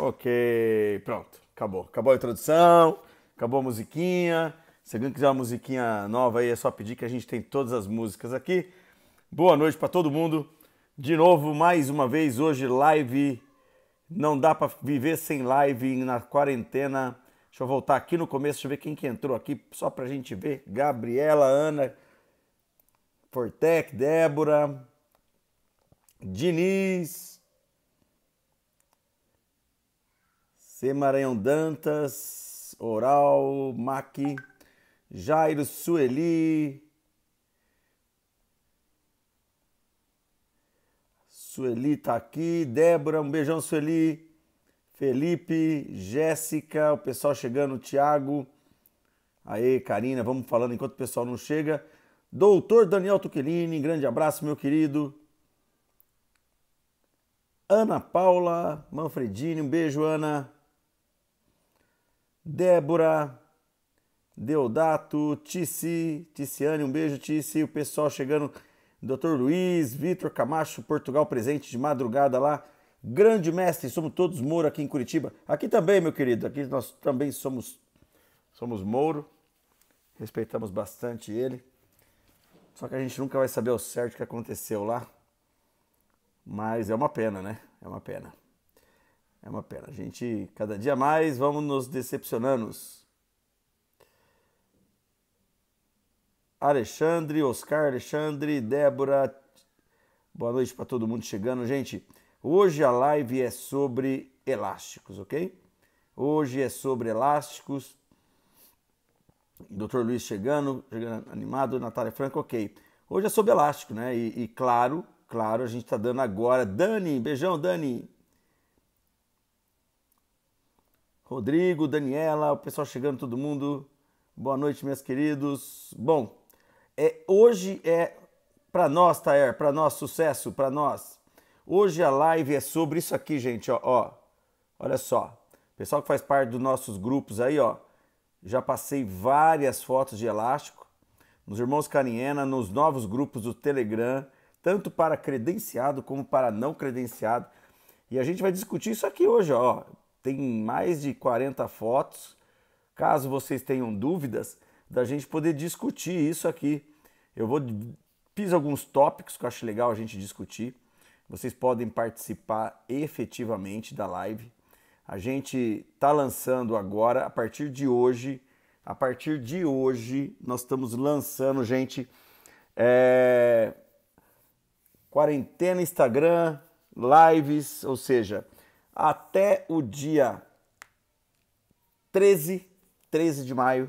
Ok, pronto. Acabou. Acabou a introdução, acabou a musiquinha. Se alguém quiser uma musiquinha nova aí, é só pedir que a gente tem todas as músicas aqui. Boa noite para todo mundo. De novo, mais uma vez, hoje live. Não dá para viver sem live na quarentena. Deixa eu voltar aqui no começo, deixa eu ver quem que entrou aqui, só pra gente ver. Gabriela, Ana, Fortec, Débora, Diniz, Semaranhão Dantas, Oral, Mac, Jairo Sueli, Sueli tá aqui, Débora, um beijão Sueli, Felipe, Jéssica, o pessoal chegando, Tiago, aí Karina, vamos falando enquanto o pessoal não chega. Doutor Daniel Tuquilini, grande abraço, meu querido. Ana Paula Manfredini, um beijo, Ana. Débora, Deodato, Tici, Ticiane, um beijo, Tici, o pessoal chegando, Dr. Luiz, Vitor Camacho, Portugal presente de madrugada lá, grande mestre, somos todos Mouro aqui em Curitiba, aqui também, meu querido, aqui nós também somos, somos Mouro, respeitamos bastante ele, só que a gente nunca vai saber ao certo o que aconteceu lá, mas é uma pena, né? É uma pena. É uma pena. A gente, cada dia mais, vamos nos decepcionando. Alexandre, Oscar Alexandre, Débora. Boa noite para todo mundo chegando. Gente, hoje a live é sobre elásticos, ok? Hoje é sobre elásticos. Dr. Luiz chegando, chegando animado. Natália Franco, ok. Hoje é sobre elástico, né? E, e claro, claro, a gente está dando agora. Dani, beijão, Dani. Rodrigo, Daniela, o pessoal chegando, todo mundo. Boa noite, meus queridos. Bom, é, hoje é para nós, Taer, para nós, sucesso, para nós. Hoje a live é sobre isso aqui, gente, ó, ó. Olha só. Pessoal que faz parte dos nossos grupos aí, ó. Já passei várias fotos de elástico nos irmãos Carinhena, nos novos grupos do Telegram, tanto para credenciado como para não credenciado. E a gente vai discutir isso aqui hoje, ó tem mais de 40 fotos. Caso vocês tenham dúvidas, da gente poder discutir isso aqui. Eu vou fiz alguns tópicos que eu acho legal a gente discutir. Vocês podem participar efetivamente da live. A gente está lançando agora, a partir de hoje, a partir de hoje, nós estamos lançando, gente, é... quarentena Instagram, lives, ou seja, até o dia 13, 13 de maio,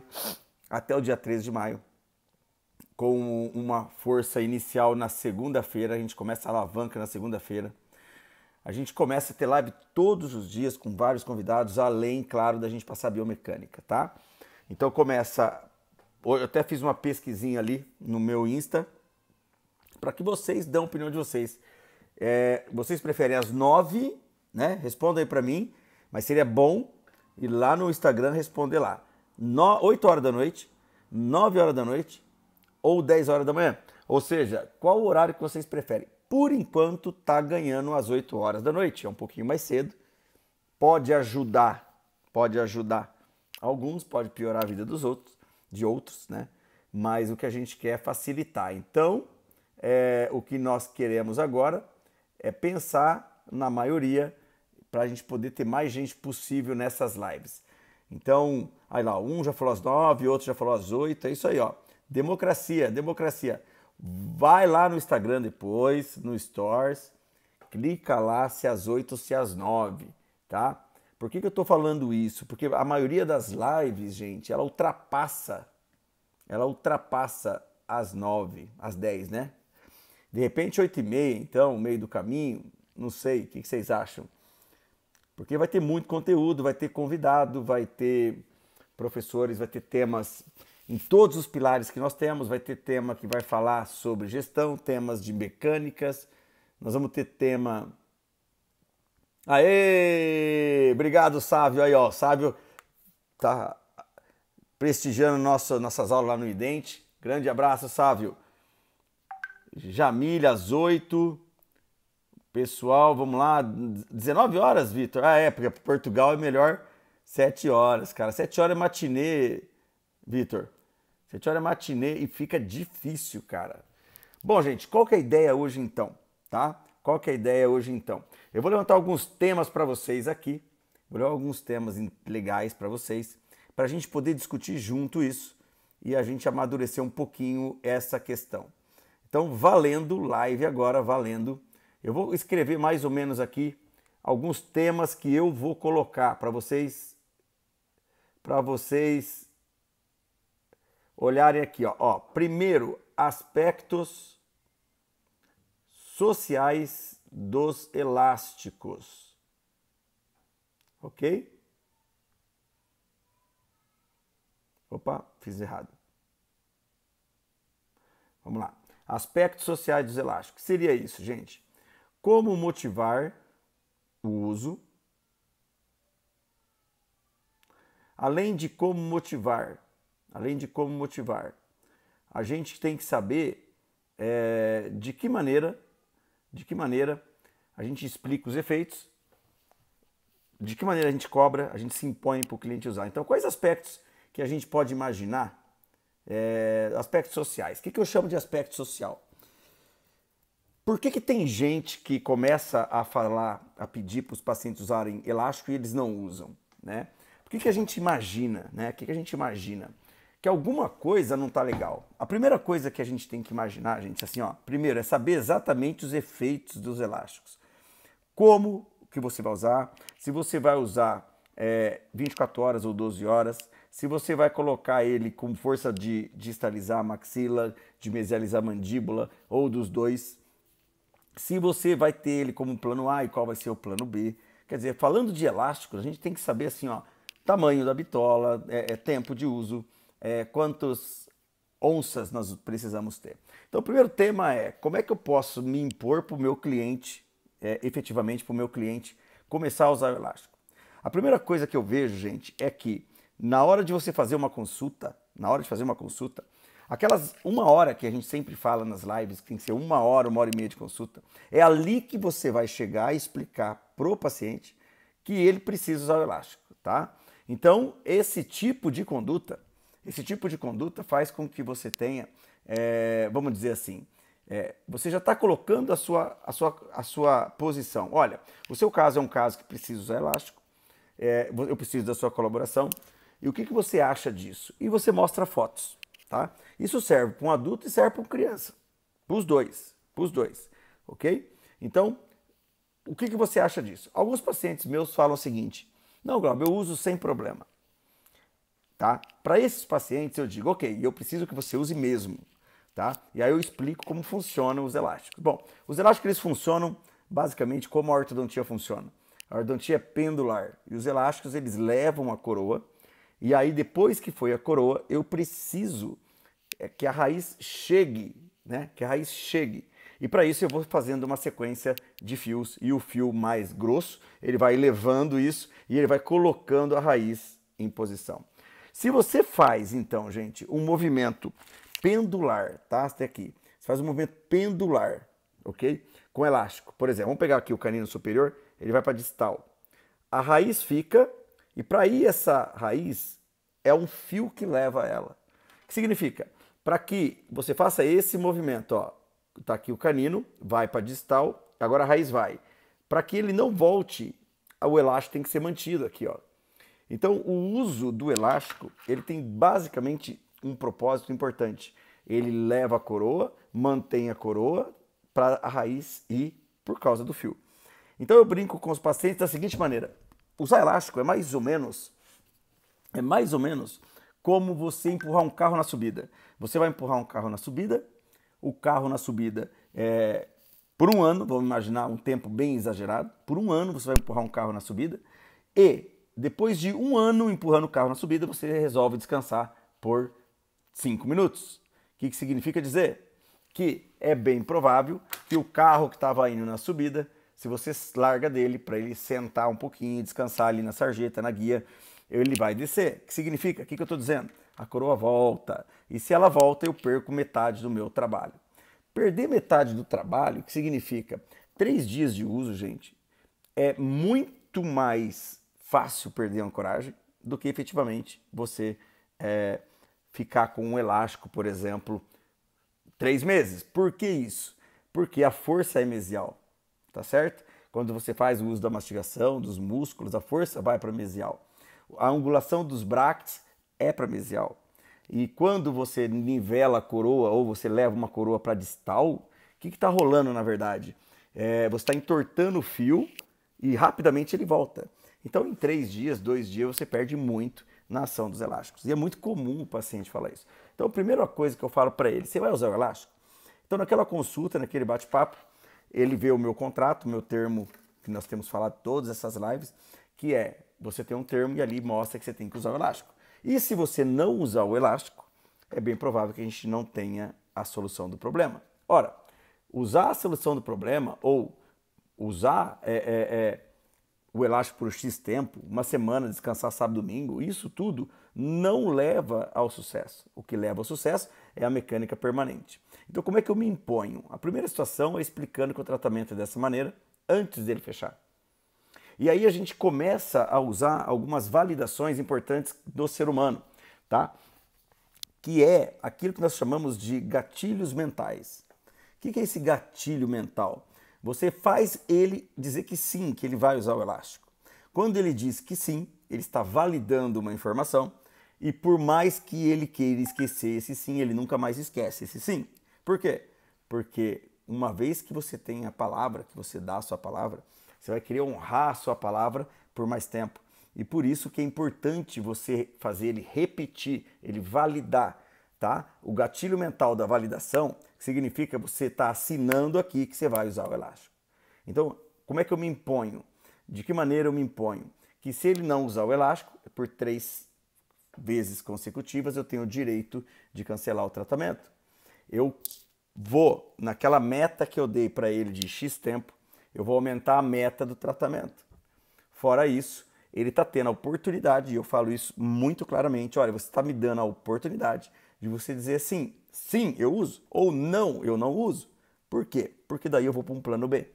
até o dia 13 de maio, com uma força inicial na segunda-feira, a gente começa a alavanca na segunda-feira. A gente começa a ter live todos os dias com vários convidados, além, claro, da gente passar biomecânica, tá? Então começa. Eu até fiz uma pesquisinha ali no meu Insta para que vocês dão a opinião de vocês. É, vocês preferem às 9 né? Responda aí para mim, mas seria bom ir lá no Instagram responder lá. No, 8 horas da noite, 9 horas da noite ou 10 horas da manhã. Ou seja, qual o horário que vocês preferem? Por enquanto tá ganhando às 8 horas da noite, é um pouquinho mais cedo. Pode ajudar, pode ajudar alguns, pode piorar a vida dos outros, de outros, né? Mas o que a gente quer é facilitar. Então, é, o que nós queremos agora é pensar na maioria para a gente poder ter mais gente possível nessas lives. Então, aí lá, um já falou às nove, outro já falou às oito, é isso aí, ó. Democracia, democracia. Vai lá no Instagram depois, no Stories, clica lá se às oito, ou se às nove, tá? Por que, que eu estou falando isso? Porque a maioria das lives, gente, ela ultrapassa, ela ultrapassa às nove, às dez, né? De repente, oito e meia, então, meio do caminho, não sei, o que, que vocês acham? Porque vai ter muito conteúdo, vai ter convidado, vai ter professores, vai ter temas em todos os pilares que nós temos, vai ter tema que vai falar sobre gestão, temas de mecânicas, nós vamos ter tema. Aê! Obrigado, Sávio. Aí, ó, Sávio tá prestigiando nosso, nossas aulas lá no Idente. Grande abraço, Sávio. Jamilha, às 8. Pessoal, vamos lá, 19 horas, Vitor. Ah, é, porque Portugal é melhor 7 horas, cara. 7 horas é matinê, Vitor. 7 horas é matinê e fica difícil, cara. Bom, gente, qual que é a ideia hoje então, tá? Qual que é a ideia hoje então? Eu vou levantar alguns temas para vocês aqui. Vou levantar alguns temas legais para vocês, para a gente poder discutir junto isso e a gente amadurecer um pouquinho essa questão. Então, valendo live agora, valendo eu vou escrever mais ou menos aqui alguns temas que eu vou colocar para vocês para vocês olharem aqui, ó. ó. Primeiro, aspectos sociais dos elásticos. OK? Opa, fiz errado. Vamos lá. Aspectos sociais dos elásticos. Seria isso, gente como motivar o uso, além de como motivar, além de como motivar, a gente tem que saber é, de que maneira, de que maneira a gente explica os efeitos, de que maneira a gente cobra, a gente se impõe para o cliente usar. Então, quais aspectos que a gente pode imaginar? É, aspectos sociais. O que, que eu chamo de aspecto social? Por que, que tem gente que começa a falar, a pedir para os pacientes usarem elástico e eles não usam? Né? Por que, que a gente imagina? Né? O que, que a gente imagina? Que alguma coisa não está legal. A primeira coisa que a gente tem que imaginar, gente, assim, ó, primeiro é saber exatamente os efeitos dos elásticos. Como que você vai usar, se você vai usar é, eh, 24 horas ou 12 horas, se você vai colocar ele com força de distalizar a maxila, de mesializar a mandíbula ou dos dois, se você vai ter ele como plano A e qual vai ser o plano B. Quer dizer, falando de elásticos, a gente tem que saber assim, ó, tamanho da bitola, é, é tempo de uso, é, quantas onças nós precisamos ter. Então, o primeiro tema é como é que eu posso me impor para o meu cliente, é, efetivamente para o meu cliente, começar a usar o elástico. A primeira coisa que eu vejo, gente, é que na hora de você fazer uma consulta, na hora de fazer uma consulta, Aquelas uma hora que a gente sempre fala nas lives, que tem que ser uma hora, uma hora e meia de consulta, é ali que você vai chegar e explicar pro paciente que ele precisa usar o elástico, tá? Então, esse tipo de conduta, esse tipo de conduta faz com que você tenha, é, vamos dizer assim, é, você já está colocando a sua, a, sua, a sua posição. Olha, o seu caso é um caso que precisa usar elástico, é, eu preciso da sua colaboração. E o que, que você acha disso? E você mostra fotos tá? Isso serve para um adulto e serve para uma criança. Para os dois, para os dois, ok? Então, o que, que você acha disso? Alguns pacientes meus falam o seguinte, não, Glauber, eu uso sem problema. Tá? Para esses pacientes eu digo, ok, eu preciso que você use mesmo. Tá? E aí eu explico como funcionam os elásticos. Bom, os elásticos eles funcionam basicamente como a ortodontia funciona. A ortodontia é pendular e os elásticos eles levam a coroa, e aí, depois que foi a coroa, eu preciso é, que a raiz chegue, né? Que a raiz chegue. E para isso eu vou fazendo uma sequência de fios e o fio mais grosso, ele vai levando isso e ele vai colocando a raiz em posição. Se você faz, então, gente, um movimento pendular, tá? Até aqui. Você faz um movimento pendular, ok? Com elástico. Por exemplo, vamos pegar aqui o canino superior, ele vai para distal. A raiz fica e para ir essa raiz, é um fio que leva ela. O que significa? Para que você faça esse movimento, ó, tá aqui o canino, vai para distal, agora a raiz vai. Para que ele não volte, o elástico tem que ser mantido aqui, ó. Então, o uso do elástico, ele tem basicamente um propósito importante. Ele leva a coroa, mantém a coroa para a raiz ir por causa do fio. Então eu brinco com os pacientes da seguinte maneira: Usar elástico é mais ou menos é mais ou menos como você empurrar um carro na subida. Você vai empurrar um carro na subida, o carro na subida é, por um ano, vamos imaginar um tempo bem exagerado, por um ano você vai empurrar um carro na subida e depois de um ano empurrando o carro na subida, você resolve descansar por cinco minutos. O que, que significa dizer? Que é bem provável que o carro que estava indo na subida se você larga dele para ele sentar um pouquinho, descansar ali na sarjeta, na guia, ele vai descer. O que significa? O que, eu estou dizendo? A coroa volta. E se ela volta, eu perco metade do meu trabalho. Perder metade do trabalho, que significa três dias de uso, gente, é muito mais fácil perder a ancoragem do que efetivamente você é, ficar com um elástico, por exemplo, três meses. Por que isso? Porque a força é mesial tá certo? Quando você faz o uso da mastigação, dos músculos, a força vai para mesial. A angulação dos bractes é para mesial. E quando você nivela a coroa ou você leva uma coroa para distal, o que está rolando na verdade? É, você está entortando o fio e rapidamente ele volta. Então, em três dias, dois dias, você perde muito na ação dos elásticos. E é muito comum o paciente falar isso. Então, a primeira coisa que eu falo para ele, você vai usar o elástico? Então, naquela consulta, naquele bate-papo, ele vê o meu contrato, meu termo, que nós temos falado todas essas lives, que é você tem um termo e ali mostra que você tem que usar o elástico. E se você não usar o elástico, é bem provável que a gente não tenha a solução do problema. Ora, usar a solução do problema ou usar é, é, é, o elástico por X tempo, uma semana, descansar sábado domingo, isso tudo não leva ao sucesso. O que leva ao sucesso é a mecânica permanente. Então, como é que eu me imponho? A primeira situação é explicando que o tratamento é dessa maneira antes dele fechar. E aí a gente começa a usar algumas validações importantes do ser humano, tá? Que é aquilo que nós chamamos de gatilhos mentais. O que é esse gatilho mental? Você faz ele dizer que sim, que ele vai usar o elástico. Quando ele diz que sim, ele está validando uma informação e por mais que ele queira esquecer esse sim, ele nunca mais esquece esse sim. Por quê? Porque uma vez que você tem a palavra, que você dá a sua palavra, você vai querer honrar a sua palavra por mais tempo. E por isso que é importante você fazer ele repetir, ele validar, tá? O gatilho mental da validação significa você estar tá assinando aqui que você vai usar o elástico. Então, como é que eu me imponho? De que maneira eu me imponho? Que se ele não usar o elástico, é por três vezes consecutivas, eu tenho o direito de cancelar o tratamento. Eu vou, naquela meta que eu dei para ele de X tempo, eu vou aumentar a meta do tratamento. Fora isso, ele está tendo a oportunidade, e eu falo isso muito claramente: olha, você está me dando a oportunidade de você dizer sim, sim, eu uso, ou não, eu não uso. Por quê? Porque daí eu vou para um plano B.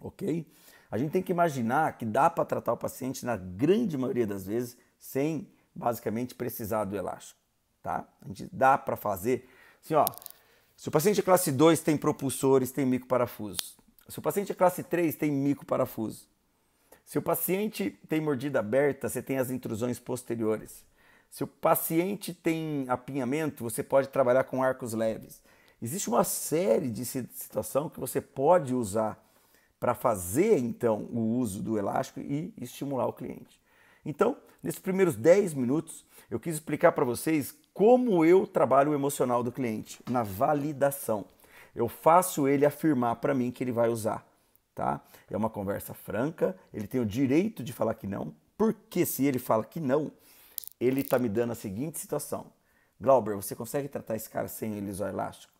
Ok? A gente tem que imaginar que dá para tratar o paciente, na grande maioria das vezes, sem basicamente precisar do elástico, tá? A gente dá para fazer assim, ó. Se o paciente é classe 2 tem propulsores, tem mico parafuso. Se o paciente é classe 3 tem mico parafuso. Se o paciente tem mordida aberta, você tem as intrusões posteriores. Se o paciente tem apinhamento, você pode trabalhar com arcos leves. Existe uma série de situação que você pode usar para fazer então o uso do elástico e estimular o cliente. Então, nesses primeiros 10 minutos, eu quis explicar para vocês como eu trabalho o emocional do cliente, na validação. Eu faço ele afirmar para mim que ele vai usar, tá? É uma conversa franca, ele tem o direito de falar que não, porque se ele fala que não, ele está me dando a seguinte situação. Glauber, você consegue tratar esse cara sem ele usar elástico?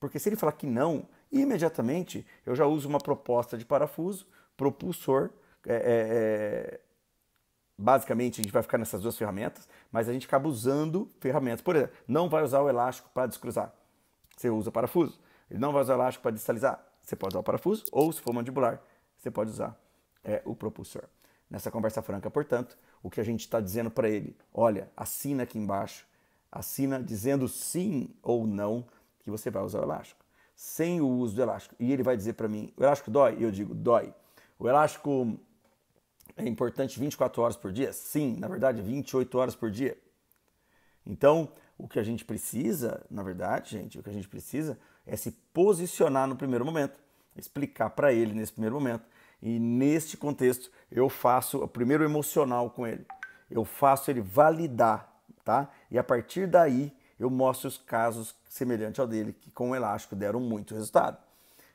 Porque se ele falar que não, imediatamente eu já uso uma proposta de parafuso, propulsor, é, é, é basicamente a gente vai ficar nessas duas ferramentas, mas a gente acaba usando ferramentas. Por exemplo, não vai usar o elástico para descruzar, você usa o parafuso. Ele não vai usar o elástico para distalizar, você pode usar o parafuso, ou se for mandibular, você pode usar é, o propulsor. Nessa conversa franca, portanto, o que a gente está dizendo para ele, olha, assina aqui embaixo, assina dizendo sim ou não que você vai usar o elástico, sem o uso do elástico. E ele vai dizer para mim, o elástico dói? E eu digo, dói. O elástico é importante 24 horas por dia? Sim, na verdade, 28 horas por dia. Então, o que a gente precisa, na verdade, gente, o que a gente precisa é se posicionar no primeiro momento, explicar para ele nesse primeiro momento. E neste contexto, eu faço o primeiro emocional com ele. Eu faço ele validar, tá? E a partir daí, eu mostro os casos semelhantes ao dele que com o elástico deram muito resultado.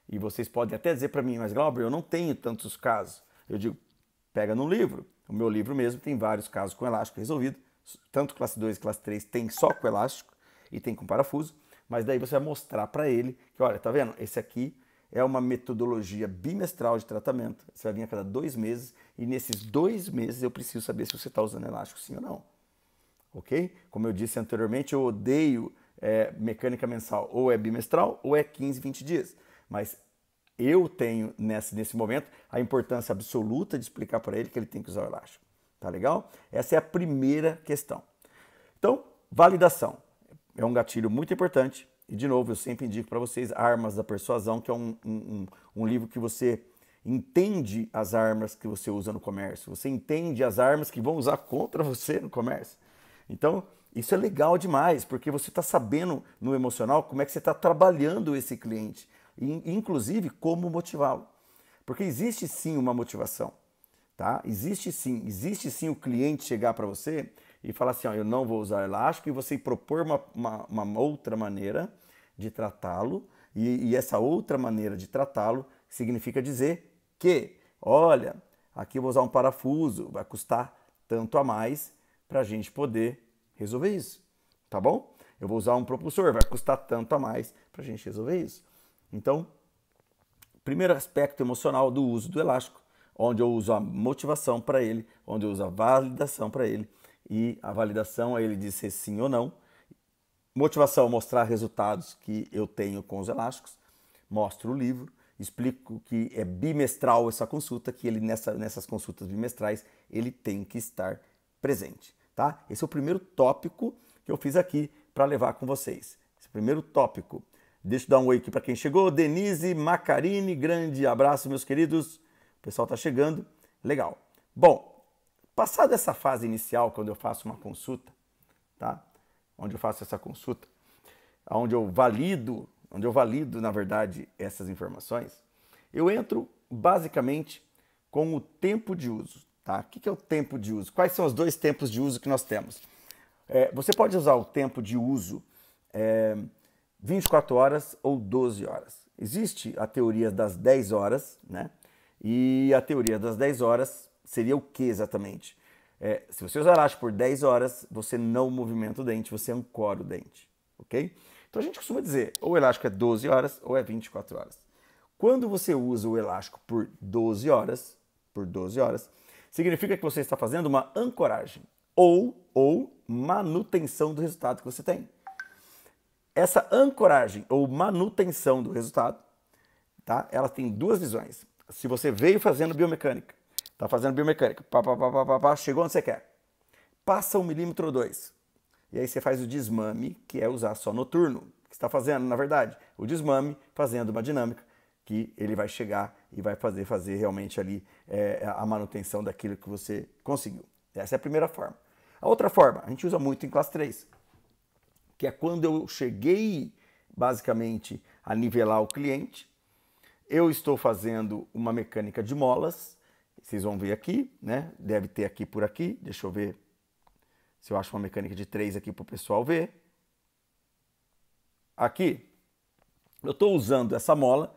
E vocês podem até dizer para mim, mas Glauber, eu não tenho tantos casos. Eu digo, pega num livro. O meu livro mesmo tem vários casos com elástico resolvido, tanto classe 2 e classe 3 tem só com elástico e tem com parafuso, mas daí você vai mostrar para ele que, olha, tá vendo? Esse aqui é uma metodologia bimestral de tratamento. Você vai vir a cada dois meses e nesses dois meses eu preciso saber se você está usando elástico sim ou não. Ok? Como eu disse anteriormente, eu odeio é, mecânica mensal. Ou é bimestral ou é 15, 20 dias. Mas eu tenho nesse, nesse momento a importância absoluta de explicar para ele que ele tem que usar o elástico. Tá legal? Essa é a primeira questão. Então, validação é um gatilho muito importante. E, de novo, eu sempre indico para vocês Armas da Persuasão, que é um, um, um, livro que você entende as armas que você usa no comércio. Você entende as armas que vão usar contra você no comércio. Então, isso é legal demais, porque você está sabendo no emocional como é que você está trabalhando esse cliente inclusive como motivá-lo. Porque existe sim uma motivação, tá? Existe sim, existe sim o cliente chegar para você e falar assim, ó, eu não vou usar elástico e você propor uma, uma, uma outra maneira de tratá-lo e, e essa outra maneira de tratá-lo significa dizer que, olha, aqui eu vou usar um parafuso, vai custar tanto a mais para a gente poder resolver isso, tá bom? Eu vou usar um propulsor, vai custar tanto a mais para a gente resolver isso. Então, primeiro aspecto emocional do uso do elástico, onde eu uso a motivação para ele, onde eu uso a validação para ele, e a validação a é ele dizer sim ou não. Motivação, é mostrar resultados que eu tenho com os elásticos, mostro o livro, explico que é bimestral essa consulta, que ele nessa, nessas consultas bimestrais ele tem que estar presente, tá? Esse é o primeiro tópico que eu fiz aqui para levar com vocês. Esse primeiro tópico, Deixa eu dar um oi aqui para quem chegou. Denise Macarini, grande abraço, meus queridos. O pessoal está chegando. Legal. Bom, passada essa fase inicial, quando eu faço uma consulta, tá? Onde eu faço essa consulta, onde eu valido, onde eu valido, na verdade, essas informações, eu entro basicamente com o tempo de uso. Tá? O que é o tempo de uso? Quais são os dois tempos de uso que nós temos? É, você pode usar o tempo de uso é, 24 horas ou 12 horas. Existe a teoria das 10 horas, né? E a teoria das 10 horas seria o que exatamente? É, se você usar elástico por 10 horas, você não movimenta o dente, você ancora o dente, ok? Então a gente costuma dizer, ou o elástico é 12 horas ou é 24 horas. Quando você usa o elástico por 12 horas, por 12 horas, significa que você está fazendo uma ancoragem ou, ou manutenção do resultado que você tem. Essa ancoragem ou manutenção do resultado, tá? Ela tem duas visões. Se você veio fazendo biomecânica, tá fazendo biomecânica, pá, pá, pá, pá, pá, chegou onde você quer, passa um milímetro ou dois, e aí você faz o desmame, que é usar só noturno, que está fazendo, na verdade, o desmame fazendo uma dinâmica que ele vai chegar e vai fazer fazer realmente ali é, a manutenção daquilo que você conseguiu. Essa é a primeira forma. A outra forma, a gente usa muito em classe 3, que é quando eu cheguei basicamente a nivelar o cliente. Eu estou fazendo uma mecânica de molas, vocês vão ver aqui, né? Deve ter aqui por aqui, deixa eu ver se eu acho uma mecânica de três aqui para o pessoal ver. Aqui, eu estou usando essa mola,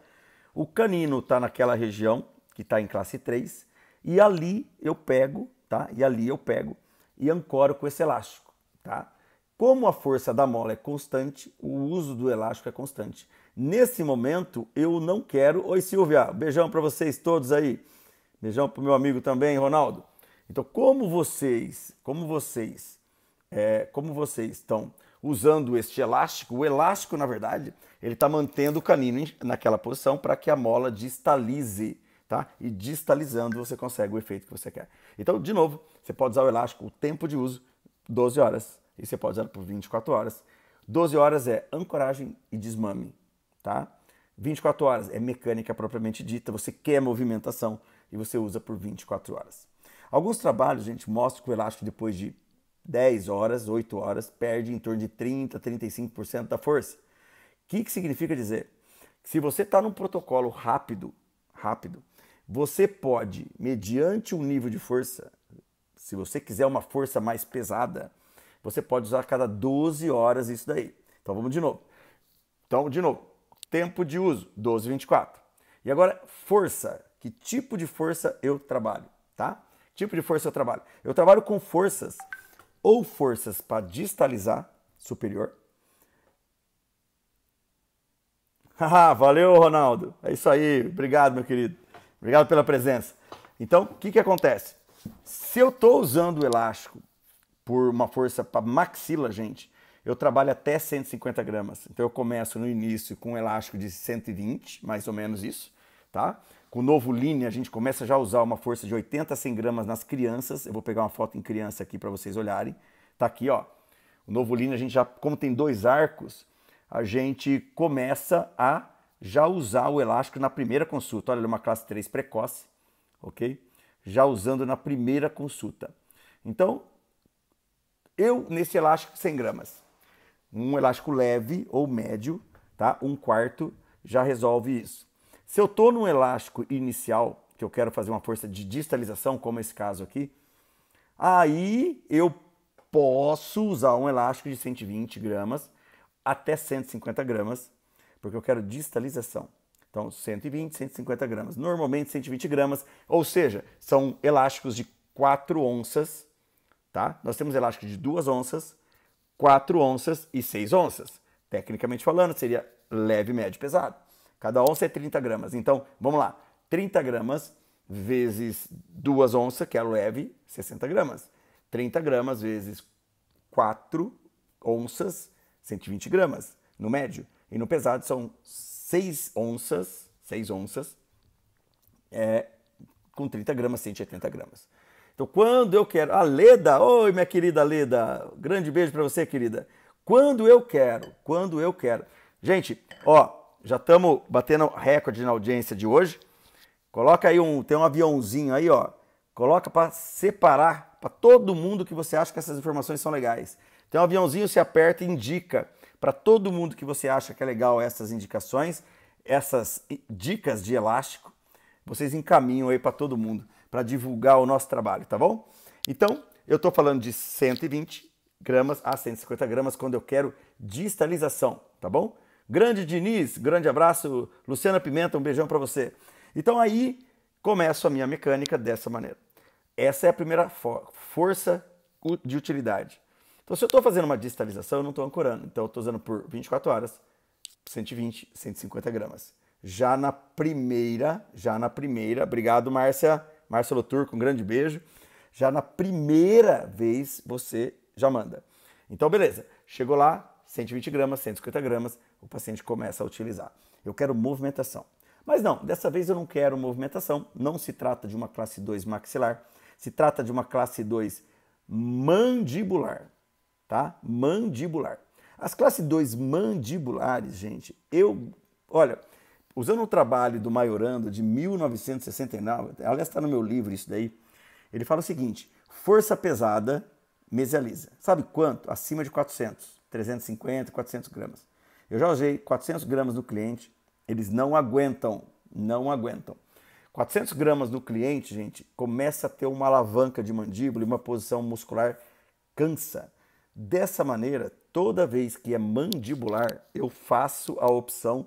o canino está naquela região que está em classe 3, e ali eu pego, tá? E ali eu pego e ancoro com esse elástico, tá? Como a força da mola é constante, o uso do elástico é constante. Nesse momento, eu não quero. Oi, Silvia, beijão para vocês todos aí. Beijão para o meu amigo também, Ronaldo. Então, como vocês, como vocês, é, como vocês estão usando este elástico, o elástico, na verdade, ele está mantendo o canino naquela posição para que a mola distalize, tá? E distalizando você consegue o efeito que você quer. Então, de novo, você pode usar o elástico, o tempo de uso, 12 horas e você pode usar por 24 horas. 12 horas é ancoragem e desmame, tá? 24 horas é mecânica propriamente dita, você quer movimentação e você usa por 24 horas. Alguns trabalhos, gente, mostram que o elástico depois de 10 horas, 8 horas, perde em torno de 30, 35% da força. O que, que significa dizer? se você está num protocolo rápido, rápido, você pode, mediante um nível de força, se você quiser uma força mais pesada, você pode usar a cada 12 horas isso daí. Então vamos de novo. Então, de novo, tempo de uso, 12, 24. E agora, força. Que tipo de força eu trabalho, tá? Tipo de força eu trabalho. Eu trabalho com forças ou forças para distalizar superior. valeu, Ronaldo. É isso aí. Obrigado, meu querido. Obrigado pela presença. Então, o que, que acontece? Se eu estou usando o elástico por uma força para maxila, gente, eu trabalho até 150 gramas. Então eu começo no início com um elástico de 120, mais ou menos isso, tá? Com o novo linha a gente começa já a usar uma força de 80 a 100 gramas nas crianças. Eu vou pegar uma foto em criança aqui para vocês olharem. Tá aqui, ó. O novo linha a gente já, como tem dois arcos, a gente começa a já usar o elástico na primeira consulta. Olha, é uma classe 3 precoce, ok? Já usando na primeira consulta. Então, eu, nesse elástico, 100 gramas. Um elástico leve ou médio, tá? Um quarto já resolve isso. Se eu estou num elástico inicial, que eu quero fazer uma força de distalização, como esse caso aqui, aí eu posso usar um elástico de 120 gramas até 150 gramas, porque eu quero distalização. Então, 120, 150 gramas. Normalmente, 120 gramas, ou seja, são elásticos de 4 onças tá? Nós temos elástico de 2 onças, 4 onças e 6 onças. Tecnicamente falando, seria leve, médio e pesado. Cada onça é 30 gramas. Então, vamos lá. 30 gramas vezes 2 onças, que é leve, 60 gramas. 30 gramas vezes 4 onças, 120 gramas no médio. E no pesado são 6 onças, 6 onças, é, com 30 gramas, 180 gramas. Então, quando eu quero. A Leda, oi, minha querida Leda, grande beijo para você, querida. Quando eu quero, quando eu quero. Gente, ó, já estamos batendo recorde na audiência de hoje. Coloca aí um, tem um aviãozinho aí, ó. Coloca para separar para todo mundo que você acha que essas informações são legais. Tem um aviãozinho, se aperta e indica para todo mundo que você acha que é legal essas indicações, essas dicas de elástico. Vocês encaminham aí para todo mundo para divulgar o nosso trabalho, tá bom? Então, eu estou falando de 120 gramas a 150 gramas quando eu quero distalização, tá bom? Grande Diniz, grande abraço. Luciana Pimenta, um beijão para você. Então aí começo a minha mecânica dessa maneira. Essa é a primeira força de utilidade. Então se eu estou fazendo uma distalização, eu não estou ancorando. Então eu estou usando por 24 horas, 120, 150 gramas. Já na primeira, já na primeira, obrigado Márcia, Marcelo Turco, um grande beijo. Já na primeira vez você já manda. Então, beleza. Chegou lá, 120 gramas, 150 gramas, o paciente começa a utilizar. Eu quero movimentação. Mas não, dessa vez eu não quero movimentação. Não se trata de uma classe 2 maxilar, se trata de uma classe 2 mandibular, tá? Mandibular. As classes 2 mandibulares, gente, eu, olha, usando o trabalho do Maiorando de 1969, aliás, está no meu livro isso daí, ele fala o seguinte: força pesada mesializa. Sabe quanto? Acima de 400, 350, 400 gramas. Eu já usei 400 gramas do cliente, eles não aguentam, não aguentam. 400 gramas do cliente, gente, começa a ter uma alavanca de mandíbula e uma posição muscular cansa. Dessa maneira, toda vez que é mandibular, eu faço a opção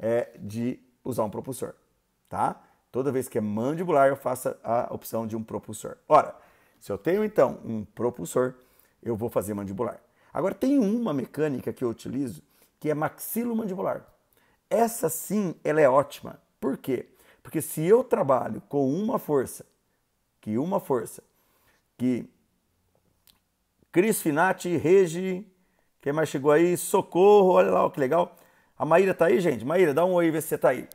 é, de usar um propulsor, tá? Toda vez que é mandibular, eu faço a opção de um propulsor. Ora, se eu tenho então um propulsor, eu vou fazer mandibular. Agora, tem uma mecânica que eu utilizo que é maxilomandibular. Essa sim, ela é ótima. Por quê? Porque se eu trabalho com uma força, que uma força, que Cris Finati, Regi, quem mais chegou aí? Socorro, olha lá, ó, que legal. A Maíra tá aí, gente? Maíra, dá um oi vê se você tá aí.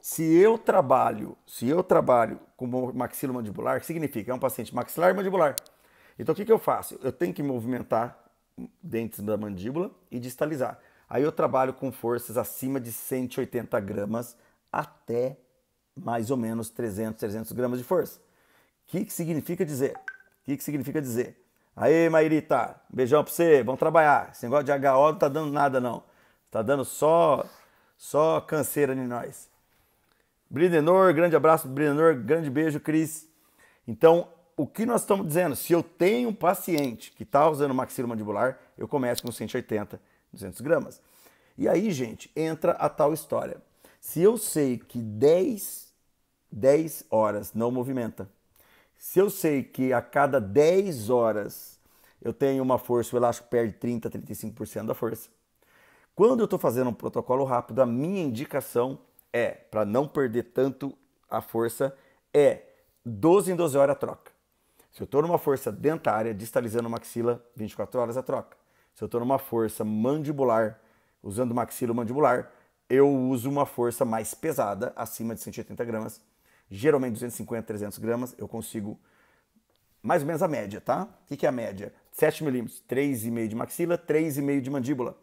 Se eu trabalho, se eu trabalho com maxilomandibular, que significa? É um paciente maxilar e mandibular. Então o que, que eu faço? Eu tenho que movimentar dentes da mandíbula e distalizar. Aí eu trabalho com forças acima de 180 gramas até mais ou menos 300, 300 gramas de força. O que, que significa dizer? O que, que significa dizer? Aí, Mairita, beijão pra você, vamos trabalhar. Esse negócio de HO não tá dando nada, não. Tá dando só só canseira em nós. Bridenor, grande abraço, Bridenor, grande beijo, Cris. Então, o que nós estamos dizendo? Se eu tenho um paciente que está usando maxilomandibular, eu começo com 180, 200 gramas. E aí, gente, entra a tal história. Se eu sei que 10, 10 horas não movimenta, se eu sei que a cada 10 horas eu tenho uma força, o elástico perde 30, 35% da força, quando eu estou fazendo um protocolo rápido, a minha indicação é, para não perder tanto a força, é 12 em 12 horas a troca. Se eu estou numa força dentária, distalizando maxila, 24 horas a troca. Se eu estou numa força mandibular, usando maxila mandibular, eu uso uma força mais pesada, acima de 180 gramas. Geralmente 250, 300 gramas, eu consigo mais ou menos a média, tá? O que, que é a média? 7 milímetros, 3,5 de maxila, 3,5 de mandíbula.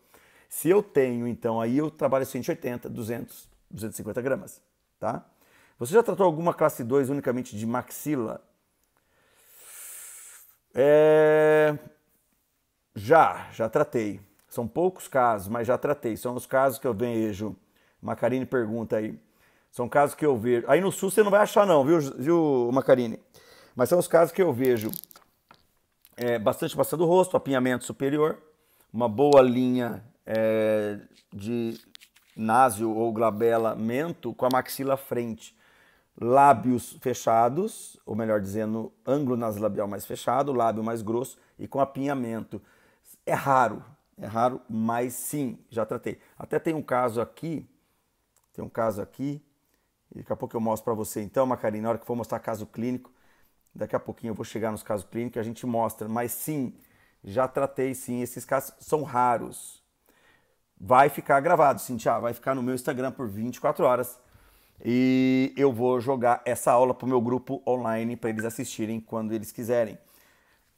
Se eu tenho, então, aí eu trabalho 180, 200, 250 gramas, tá? Você já tratou alguma classe 2 unicamente de maxila? É... Já, já tratei. São poucos casos, mas já tratei. São os casos que eu vejo. macarini pergunta aí. São casos que eu vejo. Aí no sul você não vai achar, não, viu, viu Mas são os casos que eu vejo é, bastante passando o rosto, apinhamento superior, uma boa linha é, de nasio ou glabelamento com a maxila frente. Lábios fechados, ou melhor dizendo, ângulo labial mais fechado, lábio mais grosso e com apinhamento. É raro, é raro, mas sim, já tratei. Até tem um caso aqui, tem um caso aqui, e daqui a pouco eu mostro para você então, Macarina, na hora que for mostrar caso clínico, daqui a pouquinho eu vou chegar nos casos clínicos e a gente mostra, mas sim, já tratei sim, esses casos são raros vai ficar gravado, Cintia, vai ficar no meu Instagram por 24 horas. E eu vou jogar essa aula para o meu grupo online para eles assistirem quando eles quiserem,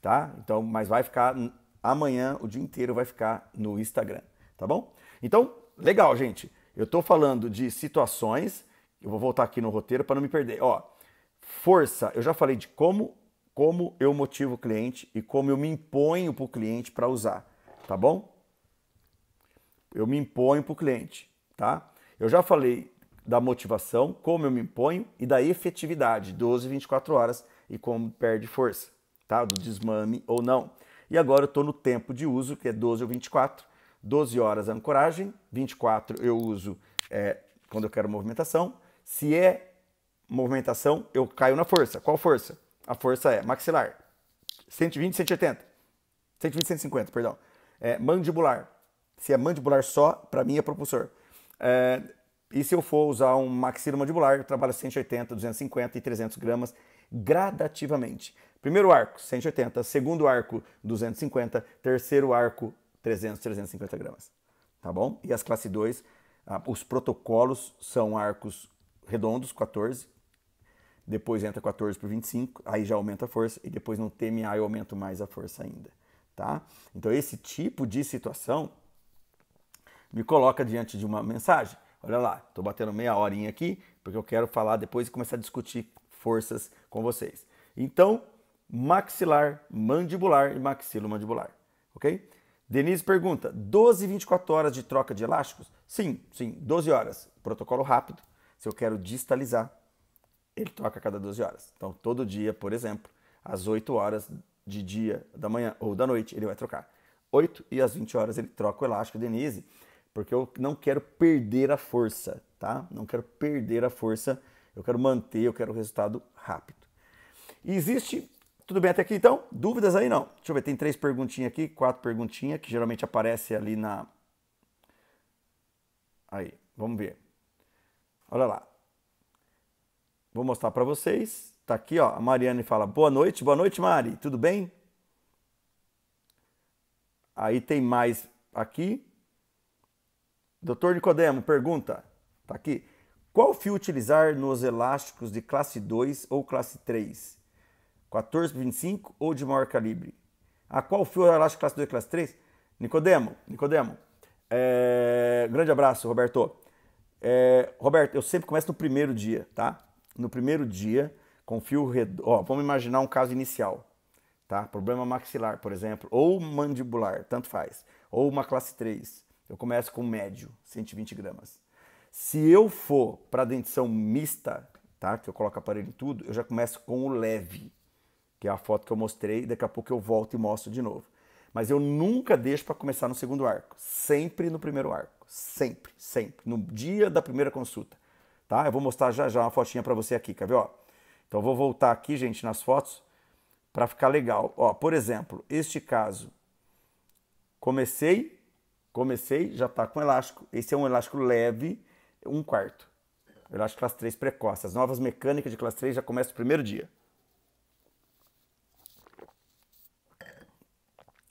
tá? Então, mas vai ficar amanhã, o dia inteiro vai ficar no Instagram, tá bom? Então, legal, gente. Eu estou falando de situações, eu vou voltar aqui no roteiro para não me perder. Ó, força, eu já falei de como como eu motivo o cliente e como eu me imponho para o cliente para usar, tá bom? eu me imponho para o cliente, tá? Eu já falei da motivação, como eu me imponho e da efetividade, 12, 24 horas e como perde força, tá? Do desmame ou não. E agora eu estou no tempo de uso, que é 12 ou 24. 12 horas é ancoragem, 24 eu uso é, quando eu quero movimentação. Se é movimentação, eu caio na força. Qual força? A força é maxilar, 120, 180. 120, 150, perdão. É, mandibular, se é mandibular só, para mim é propulsor. É, e se eu for usar um maxilomandibular, eu trabalho 180, 250 e 300 gramas gradativamente. Primeiro arco, 180. Segundo arco, 250. Terceiro arco, 300, 350 gramas. Tá bom? E as classe 2, os protocolos são arcos redondos, 14. Depois entra 14 por 25, aí já aumenta a força. E depois no TMA eu aumento mais a força ainda. Tá? Então esse tipo de situação me coloca diante de uma mensagem. Olha lá, estou batendo meia horinha aqui, porque eu quero falar depois e começar a discutir forças com vocês. Então, maxilar, mandibular e maxilomandibular, ok? Denise pergunta, 12 e 24 horas de troca de elásticos? Sim, sim, 12 horas. Protocolo rápido, se eu quero distalizar, ele troca a cada 12 horas. Então, todo dia, por exemplo, às 8 horas de dia, da manhã ou da noite, ele vai trocar. 8 e às 20 horas ele troca o elástico Denise porque eu não quero perder a força, tá? Não quero perder a força, eu quero manter, eu quero o resultado rápido. E existe, tudo bem até aqui então? Dúvidas aí não? Deixa eu ver, tem três perguntinhas aqui, quatro perguntinhas que geralmente aparece ali na Aí, vamos ver. Olha lá. Vou mostrar para vocês. Tá aqui, ó, a Mariane fala: "Boa noite, boa noite, Mari. Tudo bem?" Aí tem mais aqui. Dr. Nicodemo pergunta, tá aqui. Qual fio utilizar nos elásticos de classe 2 ou classe 3? 1425 ou de maior calibre? A ah, qual fio elástico classe 2 e classe 3? Nicodemo, Nicodemo. É... Grande abraço, Roberto. É... Roberto, eu sempre começo no primeiro dia, tá? No primeiro dia, com fio redondo. Ó, vamos imaginar um caso inicial, tá? Problema maxilar, por exemplo, ou mandibular, tanto faz. Ou uma classe 3. Eu começo com médio, 120 gramas. Se eu for para dentição mista, tá? Que eu coloco aparelho em tudo, eu já começo com o leve, que é a foto que eu mostrei, daqui a pouco eu volto e mostro de novo. Mas eu nunca deixo para começar no segundo arco, sempre no primeiro arco, sempre, sempre, no dia da primeira consulta, tá? Eu vou mostrar já já uma fotinha para você aqui, quer ver, ó? Então eu vou voltar aqui, gente, nas fotos para ficar legal. Ó, por exemplo, este caso. Comecei Comecei, já tá com elástico. Esse é um elástico leve, um quarto. Elástico classe 3 precoce. As novas mecânicas de classe 3 já começam no primeiro dia.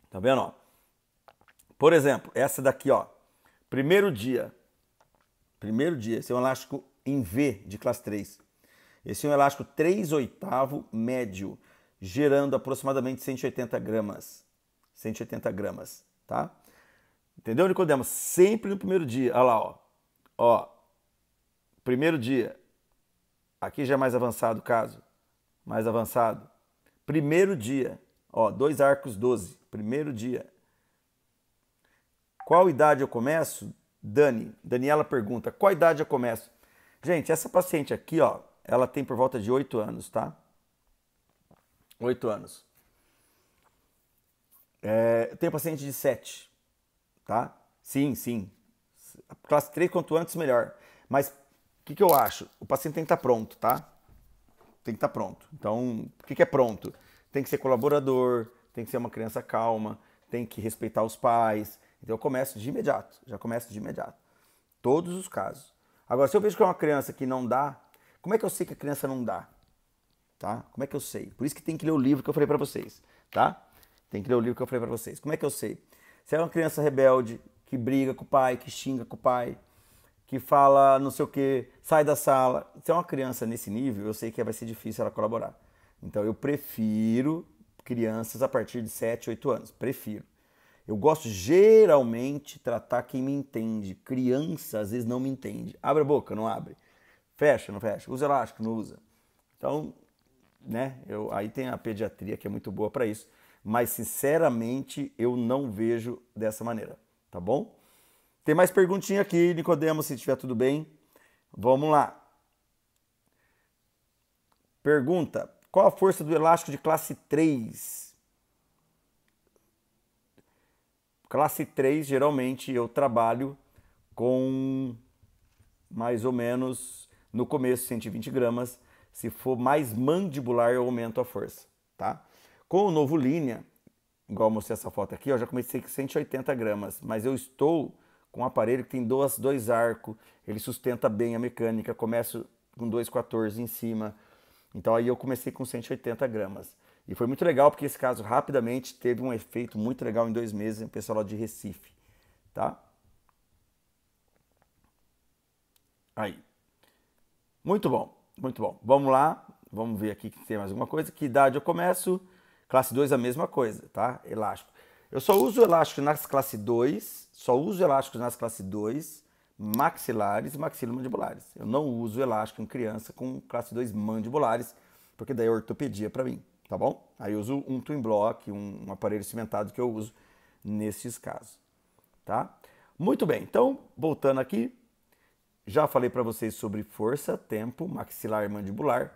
Tá vendo? Ó? Por exemplo, essa daqui, ó. Primeiro dia. Primeiro dia. Esse é um elástico em V de classe 3. Esse é um elástico 3 oitavo médio, gerando aproximadamente 180 gramas. 180 gramas, tá? tá? Entendeu, Nicodemos? Sempre no primeiro dia. Olha lá, ó. ó. Primeiro dia. Aqui já é mais avançado o caso. Mais avançado. Primeiro dia. Ó, dois arcos 12. Primeiro dia. Qual idade eu começo? Dani. Daniela pergunta: qual idade eu começo? Gente, essa paciente aqui, ó, ela tem por volta de 8 anos, tá? 8 anos. É, eu tenho paciente de 7 tá? Sim, sim. Classe 3, quanto antes, melhor. Mas o que, que eu acho? O paciente tem que estar tá pronto, tá? Tem que estar tá pronto. Então, o que, que é pronto? Tem que ser colaborador, tem que ser uma criança calma, tem que respeitar os pais. Então, eu começo de imediato. Já começo de imediato. Todos os casos. Agora, se eu vejo que é uma criança que não dá, como é que eu sei que a criança não dá? Tá? Como é que eu sei? Por isso que tem que ler o livro que eu falei para vocês, tá? Tem que ler o livro que eu falei para vocês. Como é que eu sei? Se é uma criança rebelde, que briga com o pai, que xinga com o pai, que fala não sei o que, sai da sala. Se é uma criança nesse nível, eu sei que vai ser difícil ela colaborar. Então eu prefiro crianças a partir de 7, 8 anos. Prefiro. Eu gosto geralmente tratar quem me entende. Criança às vezes não me entende. Abre a boca, não abre. Fecha, não fecha. Usa elástico, não usa. Então, né? Eu, aí tem a pediatria que é muito boa para isso mas sinceramente eu não vejo dessa maneira, tá bom? Tem mais perguntinha aqui, Nicodemo, se tiver tudo bem. Vamos lá. Pergunta: Qual a força do elástico de classe 3? Classe 3, geralmente eu trabalho com mais ou menos no começo 120 gramas. Se for mais mandibular, eu aumento a força, tá? Com o novo linha, igual eu mostrei essa foto aqui, ó, já comecei com 180 gramas, mas eu estou com um aparelho que tem dois, dois arcos, ele sustenta bem a mecânica, começo com 2,14 em cima. Então aí eu comecei com 180 gramas. E foi muito legal porque esse caso rapidamente teve um efeito muito legal em dois meses, o pessoal lá de Recife, tá? Aí. Muito bom, muito bom. Vamos lá, vamos ver aqui se tem mais alguma coisa. Que idade eu começo? Classe 2 a mesma coisa, tá? Elástico. Eu só uso elástico nas classe 2, só uso elásticos nas classe 2, maxilares e maxilomandibulares. Eu não uso elástico em criança com classe 2 mandibulares, porque daí é ortopedia para mim, tá bom? Aí eu uso um twin block, um, um aparelho cimentado que eu uso nesses casos, tá? Muito bem, então, voltando aqui, já falei para vocês sobre força, tempo, maxilar e mandibular.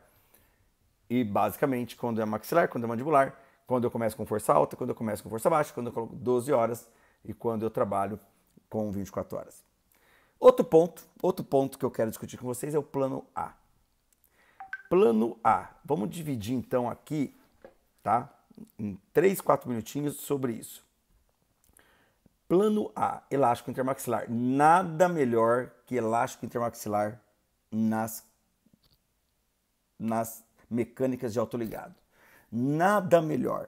E basicamente, quando é maxilar, quando é mandibular, quando eu começo com força alta, quando eu começo com força baixa, quando eu coloco 12 horas e quando eu trabalho com 24 horas. Outro ponto, outro ponto que eu quero discutir com vocês é o plano A. Plano A. Vamos dividir então aqui, tá? Em 3, 4 minutinhos sobre isso. Plano A, elástico intermaxilar. Nada melhor que elástico intermaxilar nas nas mecânicas de autoligado. Nada melhor.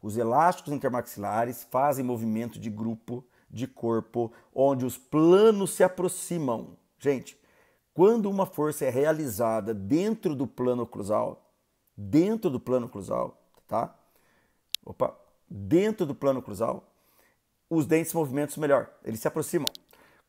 Os elásticos intermaxilares fazem movimento de grupo, de corpo, onde os planos se aproximam. Gente, quando uma força é realizada dentro do plano cruzal, dentro do plano cruzal, tá? Opa, dentro do plano cruzal, os dentes movimentos melhor, eles se aproximam.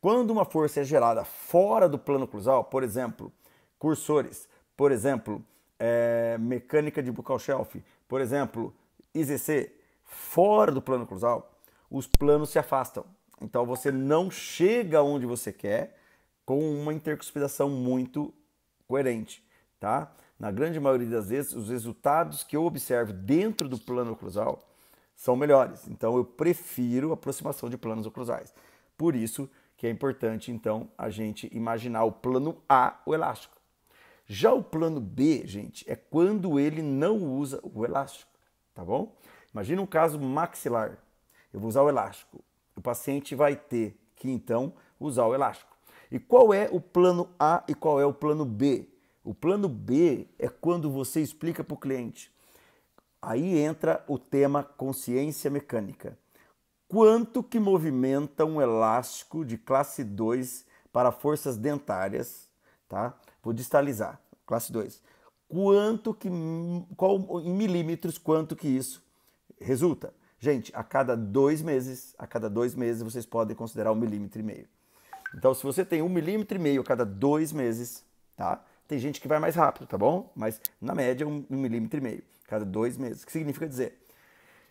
Quando uma força é gerada fora do plano cruzal, por exemplo, cursores, por exemplo, é, mecânica de bucal shelf, por exemplo, IZC, fora do plano cruzal, os planos se afastam. Então você não chega onde você quer com uma intercuspidação muito coerente, tá? Na grande maioria das vezes, os resultados que eu observo dentro do plano cruzal são melhores. Então eu prefiro a aproximação de planos cruzais. Por isso que é importante então a gente imaginar o plano A, o elástico. Já o plano B, gente, é quando ele não usa o elástico, tá bom? Imagina um caso maxilar. Eu vou usar o elástico. O paciente vai ter que então usar o elástico. E qual é o plano A e qual é o plano B? O plano B é quando você explica para o cliente. Aí entra o tema consciência mecânica. Quanto que movimenta um elástico de classe 2 para forças dentárias, tá? Vou distalizar, classe 2. Quanto que, qual, em milímetros, quanto que isso resulta? Gente, a cada dois meses, a cada dois meses vocês podem considerar um milímetro e meio. Então, se você tem um milímetro e meio a cada dois meses, tá? Tem gente que vai mais rápido, tá bom? Mas na média, um, milímetro e meio a cada dois meses. O que significa dizer?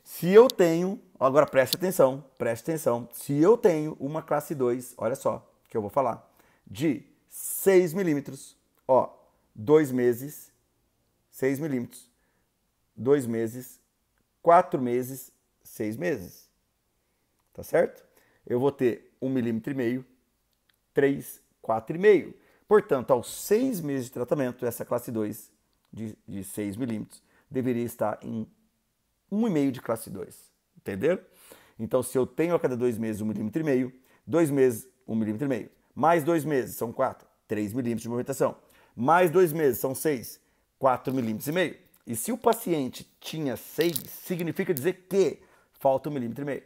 Se eu tenho, agora preste atenção, preste atenção. Se eu tenho uma classe 2, olha só, que eu vou falar, de 6 milímetros, Ó, dois meses, 6 milímetros. Dois meses, quatro meses, seis meses. Tá certo? Eu vou ter um milímetro e meio, três, quatro e meio. Portanto, aos seis meses de tratamento, essa classe 2 de, de 6 milímetros deveria estar em um e meio de classe 2. Entenderam? Então, se eu tenho a cada dois meses um milímetro, e meio dois meses um milímetro, e meio mais dois meses são quatro 3 milímetros de movimentação. Mais dois meses, são seis quatro milímetros e meio. E se o paciente tinha seis significa dizer que falta um milímetro e meio.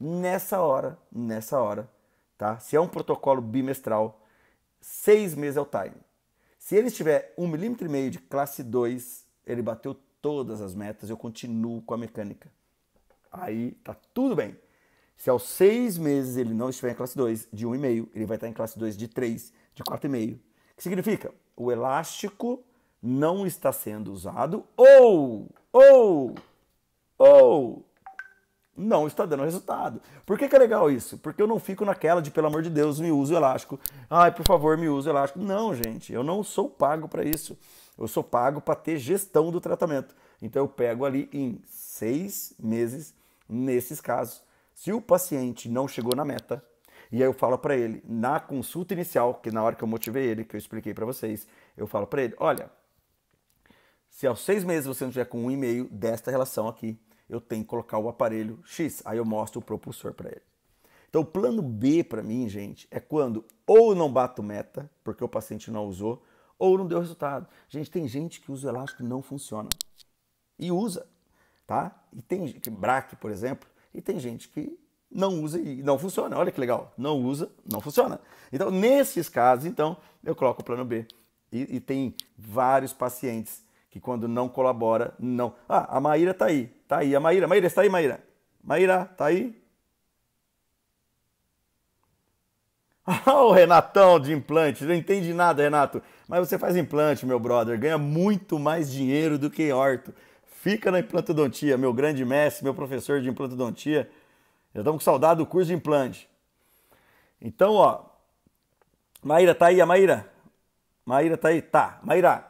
Nessa hora, nessa hora, tá? Se é um protocolo bimestral, seis meses é o time. Se ele tiver um milímetro e meio de classe 2, ele bateu todas as metas, eu continuo com a mecânica. Aí tá tudo bem. Se aos seis meses ele não estiver em classe 2 de 1,5, ele vai estar em classe 2 de 3, de 4,5. O que significa? o elástico não está sendo usado ou, ou, ou não está dando resultado. Por que, que é legal isso? Porque eu não fico naquela de, pelo amor de Deus, me usa o elástico. Ai, por favor, me usa o elástico. Não, gente, eu não sou pago para isso. Eu sou pago para ter gestão do tratamento. Então eu pego ali em seis meses, nesses casos. Se o paciente não chegou na meta, e aí eu falo para ele, na consulta inicial, que na hora que eu motivei ele, que eu expliquei para vocês, eu falo para ele, olha, se aos seis meses você não tiver com um e-mail desta relação aqui, eu tenho que colocar o aparelho X. Aí eu mostro o propulsor para ele. Então o plano B para mim, gente, é quando ou não bato meta, porque o paciente não usou, ou não deu resultado. Gente, tem gente que usa o elástico e não funciona. E usa, tá? E tem braque, por exemplo, e tem gente que não usa e não funciona. Olha que legal, não usa, não funciona. Então, nesses casos, então, eu coloco o plano B. E, e tem vários pacientes que quando não colabora, não. Ah, a Maíra está aí, está aí, a Maíra, Maíra, está aí, Maíra? Maíra, está aí? Ah, o Renatão de implante, não entendi nada, Renato. Mas você faz implante, meu brother, ganha muito mais dinheiro do que orto. Fica na implantodontia, meu grande mestre, meu professor de implantodontia já estamos com saudade do curso de implante. Então, ó. Maíra, tá aí a Maíra? Maíra tá aí? Tá. Maíra,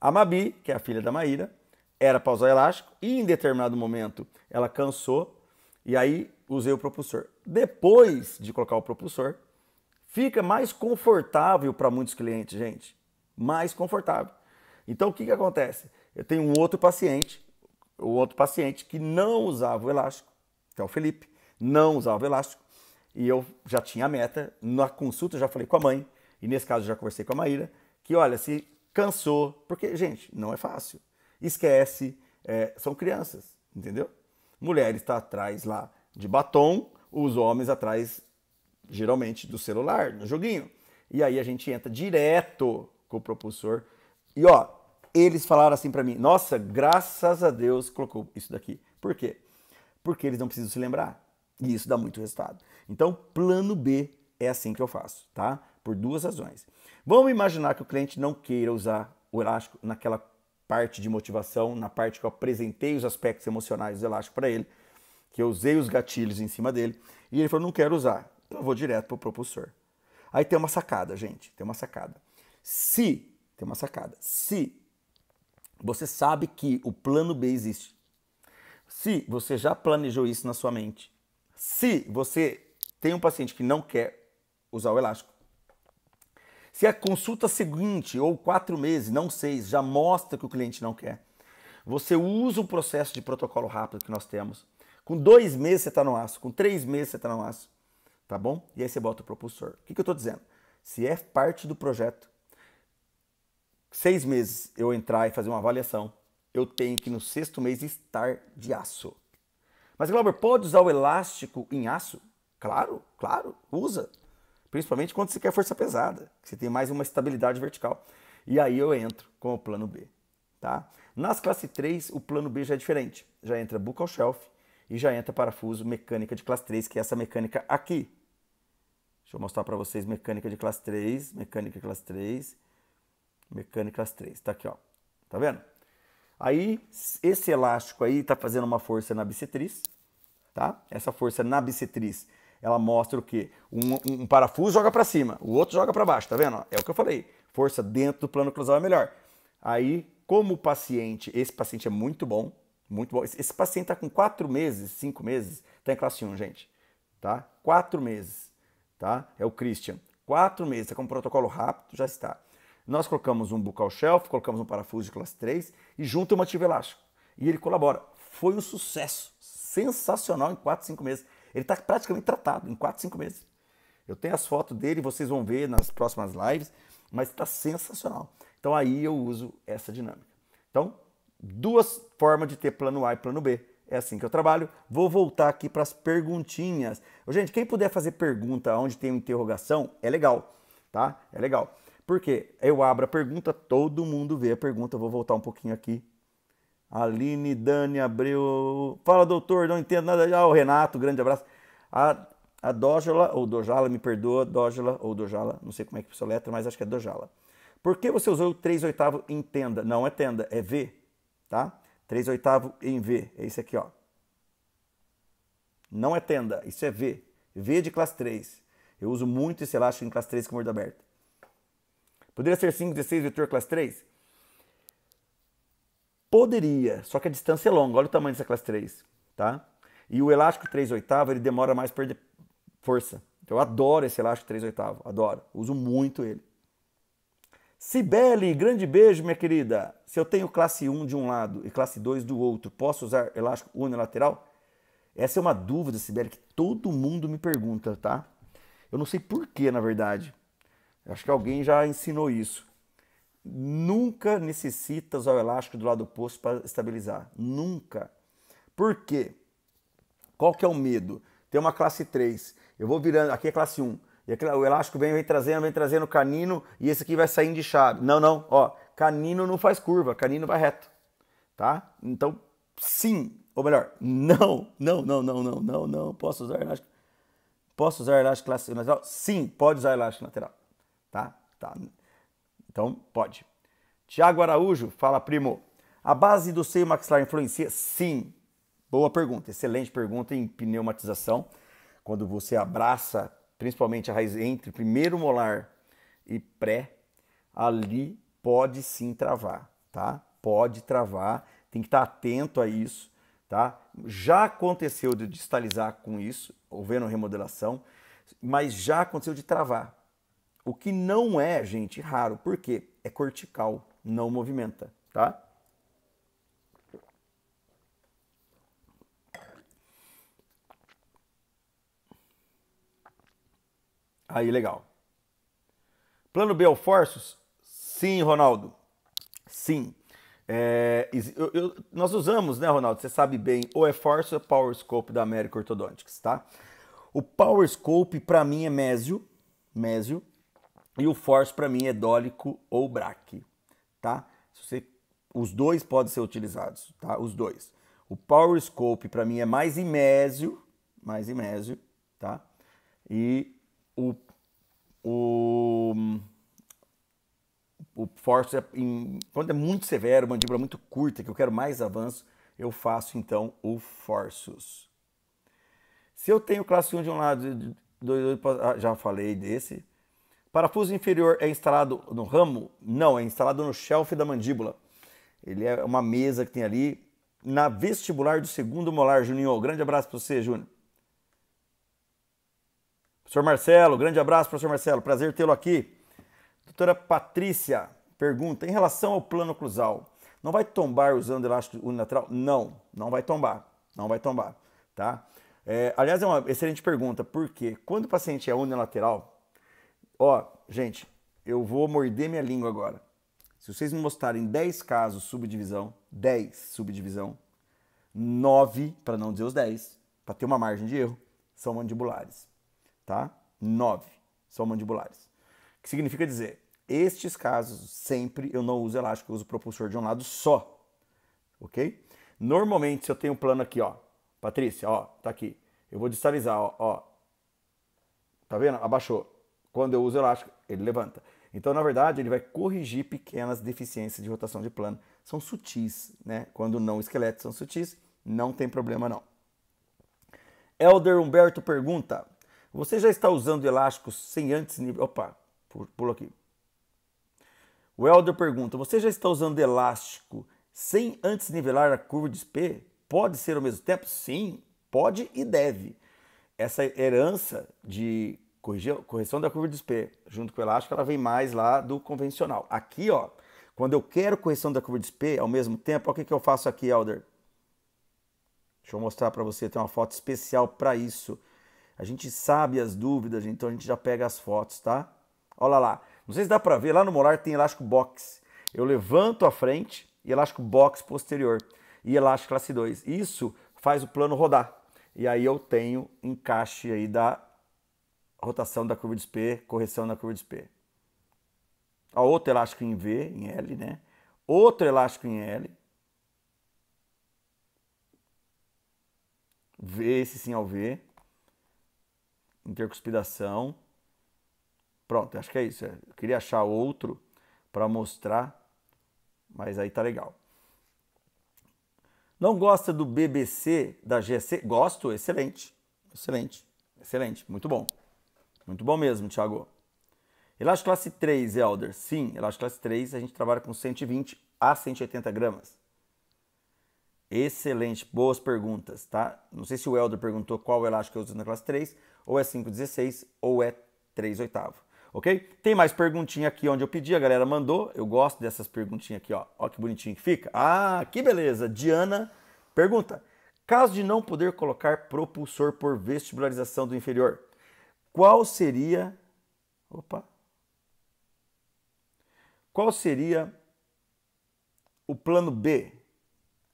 a Mabi, que é a filha da Maíra, era para usar elástico e em determinado momento ela cansou e aí usei o propulsor. Depois de colocar o propulsor, fica mais confortável para muitos clientes, gente. Mais confortável. Então o que, que acontece? Eu tenho um outro paciente, o um outro paciente que não usava o elástico, que é o Felipe não usava elástico. E eu já tinha a meta. Na consulta eu já falei com a mãe, e nesse caso já conversei com a Maíra, que olha, se cansou, porque, gente, não é fácil. Esquece, é, são crianças, entendeu? Mulheres está atrás lá de batom, os homens atrás, geralmente, do celular, no joguinho. E aí a gente entra direto com o propulsor. E ó, eles falaram assim para mim: nossa, graças a Deus colocou isso daqui. Por quê? Porque eles não precisam se lembrar. E isso dá muito resultado. Então, plano B é assim que eu faço, tá? Por duas razões. Vamos imaginar que o cliente não queira usar o elástico naquela parte de motivação, na parte que eu apresentei os aspectos emocionais do elástico para ele, que eu usei os gatilhos em cima dele, e ele falou: não quero usar. Então eu vou direto para o propulsor. Aí tem uma sacada, gente. Tem uma sacada. Se, tem uma sacada, se você sabe que o plano B existe, se você já planejou isso na sua mente, se você tem um paciente que não quer usar o elástico, se a consulta seguinte ou quatro meses, não seis, já mostra que o cliente não quer, você usa o processo de protocolo rápido que nós temos. Com dois meses você está no aço, com três meses você está no aço, tá bom? E aí você bota o propulsor. O que, que eu estou dizendo? Se é parte do projeto, seis meses eu entrar e fazer uma avaliação, eu tenho que no sexto mês estar de aço. Mas Glauber, pode usar o elástico em aço? Claro, claro, usa. Principalmente quando você quer força pesada, que você tem mais uma estabilidade vertical. E aí eu entro com o plano B. Tá? Nas classe 3, o plano B já é diferente. Já entra buckle shelf e já entra parafuso mecânica de classe 3, que é essa mecânica aqui. Deixa eu mostrar para vocês mecânica de classe 3, mecânica de classe 3, mecânica de classe 3. Tá aqui, ó. Tá vendo? Aí, esse elástico aí está fazendo uma força na bissetriz, tá? Essa força na bissetriz, ela mostra o quê? Um, um, parafuso joga para cima, o outro joga para baixo, tá vendo? É o que eu falei, força dentro do plano cruzal é melhor. Aí, como o paciente, esse paciente é muito bom, muito bom. Esse, paciente está com 4 meses, 5 meses, está em classe 1, gente, tá? 4 meses, tá? É o Christian. 4 meses, está com um protocolo rápido, já está. Nós colocamos um bucal shelf, colocamos um parafuso de classe 3 e junto uma mantive elástico. E ele colabora. Foi um sucesso sensacional em 4, 5 meses. Ele está praticamente tratado em 4, 5 meses. Eu tenho as fotos dele, vocês vão ver nas próximas lives, mas está sensacional. Então aí eu uso essa dinâmica. Então, duas formas de ter plano A e plano B. É assim que eu trabalho. Vou voltar aqui para as perguntinhas. Gente, quem puder fazer pergunta onde tem uma interrogação, é legal, tá? É legal. Porque eu abro a pergunta, todo mundo vê a pergunta, eu vou voltar um pouquinho aqui. Aline, Dani, Abreu. Fala, doutor, não entendo nada. Ah, o Renato, grande abraço. A, a ou Dojala, me perdoa, Dojala, ou Dojala, não sei como é que é a letra, mas acho que é Dojala. Por que você usou 3 oitavo? em tenda? Não é tenda, é V, tá? 3 oitavo em V, é esse aqui, ó. Não é tenda, isso é V. V de classe 3. Eu uso muito esse elástico em classe 3 com borda aberta. Poderia ser 5, 16, vetor classe 3? Poderia, só que a distância é longa. Olha o tamanho dessa classe 3, tá? E o elástico 3 oitavo, ele demora mais perder força. Então, eu adoro esse elástico 3 oitavo, adoro. Uso muito ele. Cibele, grande beijo, minha querida. Se eu tenho classe 1 de um lado e classe 2 do outro, posso usar elástico unilateral? Essa é uma dúvida, Sibeli, que todo mundo me pergunta, tá? Eu não sei porquê, na verdade. Acho que alguém já ensinou isso. Nunca necessita usar o elástico do lado oposto para estabilizar. Nunca. Por quê? Qual que é o medo? Tem uma classe 3. Eu vou virando, aqui é classe 1. E aqui, o elástico vem, vem trazendo, vem trazendo o canino e esse aqui vai saindo de chave. Não, não, ó, canino não faz curva, canino vai reto. Tá? Então, sim, ou melhor, não, não, não, não, não, não, não, posso usar elástico. Posso usar elástico lateral? Sim, pode usar elástico lateral tá? tá? Então, pode. Tiago Araújo, fala, primo. A base do seio maxilar influencia? Sim. Boa pergunta, excelente pergunta em pneumatização. Quando você abraça, principalmente a raiz entre primeiro molar e pré, ali pode sim travar, tá? Pode travar, tem que estar atento a isso, tá? Já aconteceu de distalizar com isso, ou vendo remodelação, mas já aconteceu de travar. O que não é, gente, raro, porque é cortical, não movimenta, tá? Aí, legal. Plano B alforços? É Sim, Ronaldo. Sim. É, eu, eu, nós usamos, né, Ronaldo? Você sabe bem, ou é Force ou é Power Scope da América Orthodontics, tá? O Power Scope, para mim, é Mésio. Mésio. E o force para mim é dólico ou braque, tá? Você, os dois podem ser utilizados, tá? Os dois. O power scope para mim é mais imésio, mais imésio, tá? E o o o force é em, quando é muito severo, mandíbula muito curta, que eu quero mais avanço, eu faço então o forços. Se eu tenho classe 1 de um lado, dois, dois, ah, já falei desse. Parafuso inferior é instalado no ramo? Não, é instalado no shelf da mandíbula. Ele é uma mesa que tem ali na vestibular do segundo molar, Juninho. Grande abraço para você, Júnior. Professor Marcelo, grande abraço, professor Marcelo. Prazer tê-lo aqui. Doutora Patrícia pergunta: em relação ao plano cruzal, não vai tombar usando elástico unilateral? Não, não vai tombar. Não vai tombar, tá? É, aliás, é uma excelente pergunta, porque quando o paciente é unilateral, Ó, gente, eu vou morder minha língua agora. Se vocês me mostrarem 10 casos subdivisão, 10 subdivisão, 9, para não dizer os 10, para ter uma margem de erro, são mandibulares, tá? 9 são mandibulares. O que significa dizer, estes casos sempre eu não uso elástico, eu uso propulsor de um lado só, ok? Normalmente se eu tenho um plano aqui, ó, Patrícia, ó, tá aqui, eu vou distalizar, ó, ó, tá vendo? Abaixou. Quando eu uso elástico, ele levanta. Então, na verdade, ele vai corrigir pequenas deficiências de rotação de plano. São sutis, né? Quando não esqueletos são sutis, não tem problema não. Elder Humberto pergunta: Você já está usando elásticos sem antes nivelar? Opa, pulo aqui. O Elder pergunta: Você já está usando elástico sem antes nivelar a curva de SP? Pode ser ao mesmo tempo? Sim, pode e deve. Essa herança de correção da curva de SP junto com o elástico, ela vem mais lá do convencional. Aqui, ó, quando eu quero correção da curva de SP ao mesmo tempo, o que, que eu faço aqui, Elder? Deixa eu mostrar para você, tem uma foto especial para isso. A gente sabe as dúvidas, então a gente já pega as fotos, tá? Olha lá, não sei se dá para ver, lá no molar tem elástico box. Eu levanto a frente e elástico box posterior e elástico classe 2. Isso faz o plano rodar. E aí eu tenho encaixe aí da rotação da curva de P, correção da curva de a Outro elástico em V, em L, né? Outro elástico em L. V, esse sim ao é V. Intercuspidação. Pronto, acho que é isso. É, eu queria achar outro para mostrar, mas aí tá legal. Não gosta do BBC da GC? Gosto, excelente. Excelente. Excelente, muito bom. Muito bom mesmo, Thiago. Elástico classe 3, Elder. Sim, elástico classe 3, a gente trabalha com 120 a 180 gramas. Excelente, boas perguntas, tá? Não sei se o Elder perguntou qual elástico eu uso na classe 3, ou é 5,16 ou é 3 oitavo, ok? Tem mais perguntinha aqui onde eu pedi, a galera mandou. Eu gosto dessas perguntinhas aqui, ó. Ó que bonitinho que fica. Ah, que beleza. Diana pergunta, caso de não poder colocar propulsor por vestibularização do inferior, qual seria. Opa! Qual seria o plano B?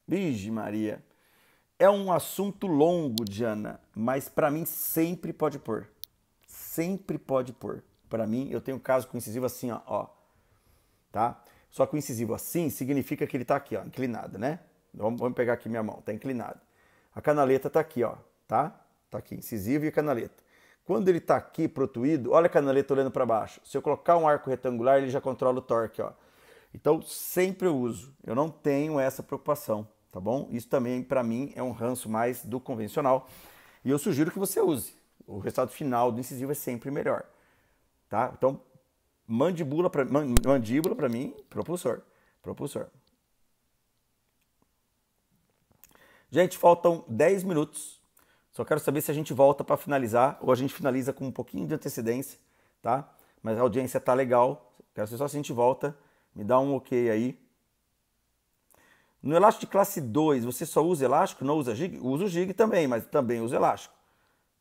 Vige Maria. É um assunto longo, Diana, mas para mim sempre pode pôr. Sempre pode pôr. Para mim, eu tenho um caso com incisivo assim, ó, ó, Tá? Só que o incisivo assim significa que ele tá aqui, ó, inclinado, né? Vamos, pegar aqui minha mão, tá inclinado. A canaleta tá aqui, ó, tá? Tá aqui, incisivo e canaleta. Quando ele está aqui protuído, olha a canaleta olhando para baixo. Se eu colocar um arco retangular, ele já controla o torque. Ó. Então, sempre eu uso. Eu não tenho essa preocupação, tá bom? Isso também, para mim, é um ranço mais do convencional. E eu sugiro que você use. O resultado final do incisivo é sempre melhor, tá? Então, mandíbula para mandíbula mim, propulsor, propulsor. Gente, faltam 10 minutos só quero saber se a gente volta para finalizar ou a gente finaliza com um pouquinho de antecedência, tá? Mas a audiência tá legal. Quero saber só se a gente volta. Me dá um ok aí. No elástico de classe 2, você só usa elástico? Não usa gig? Usa o gig também, mas também usa elástico.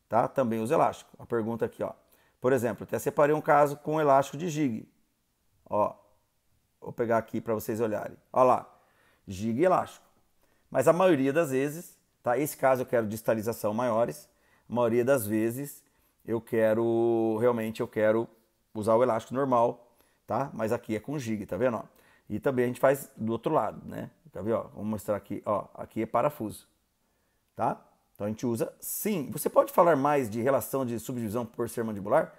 Tá? Também usa elástico. A pergunta aqui, ó. Por exemplo, até separei um caso com elástico de gig. Ó, vou pegar aqui para vocês olharem. Ó lá, gig e elástico. Mas a maioria das vezes Tá? Esse caso eu quero distalização maiores. A maioria das vezes eu quero, realmente eu quero usar o elástico normal, tá? Mas aqui é com giga, tá vendo? Ó? E também a gente faz do outro lado, né? Tá vendo? Ó, vou mostrar aqui, ó, aqui é parafuso, tá? Então a gente usa sim. Você pode falar mais de relação de subdivisão por ser mandibular?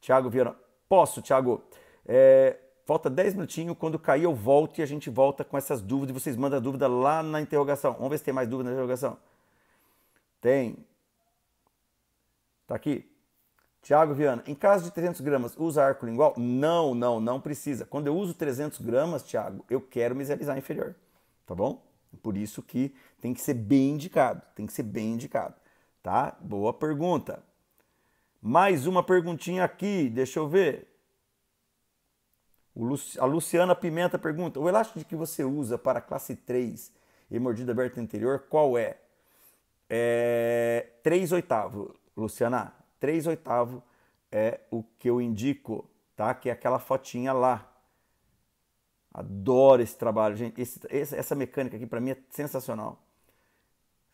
Tiago Vieira, posso, Tiago. É, Falta 10 minutinhos, quando cair eu volto e a gente volta com essas dúvidas. Vocês mandam a dúvida lá na interrogação. Vamos ver se tem mais dúvida na interrogação. Tem. Tá aqui. Tiago Viana, em caso de 300 gramas, usa arco lingual? Não, não, não precisa. Quando eu uso 300 gramas, Tiago, eu quero realizar inferior, tá bom? Por isso que tem que ser bem indicado, tem que ser bem indicado, tá? Boa pergunta. Mais uma perguntinha aqui, deixa eu ver. Lu... a Luciana Pimenta pergunta: o elástico que você usa para classe 3 e mordida aberta anterior, qual é? É 3 oitavo, Luciana. 3 oitavo é o que eu indico, tá? Que é aquela fotinha lá. Adoro esse trabalho, gente. Esse, essa mecânica aqui para mim é sensacional.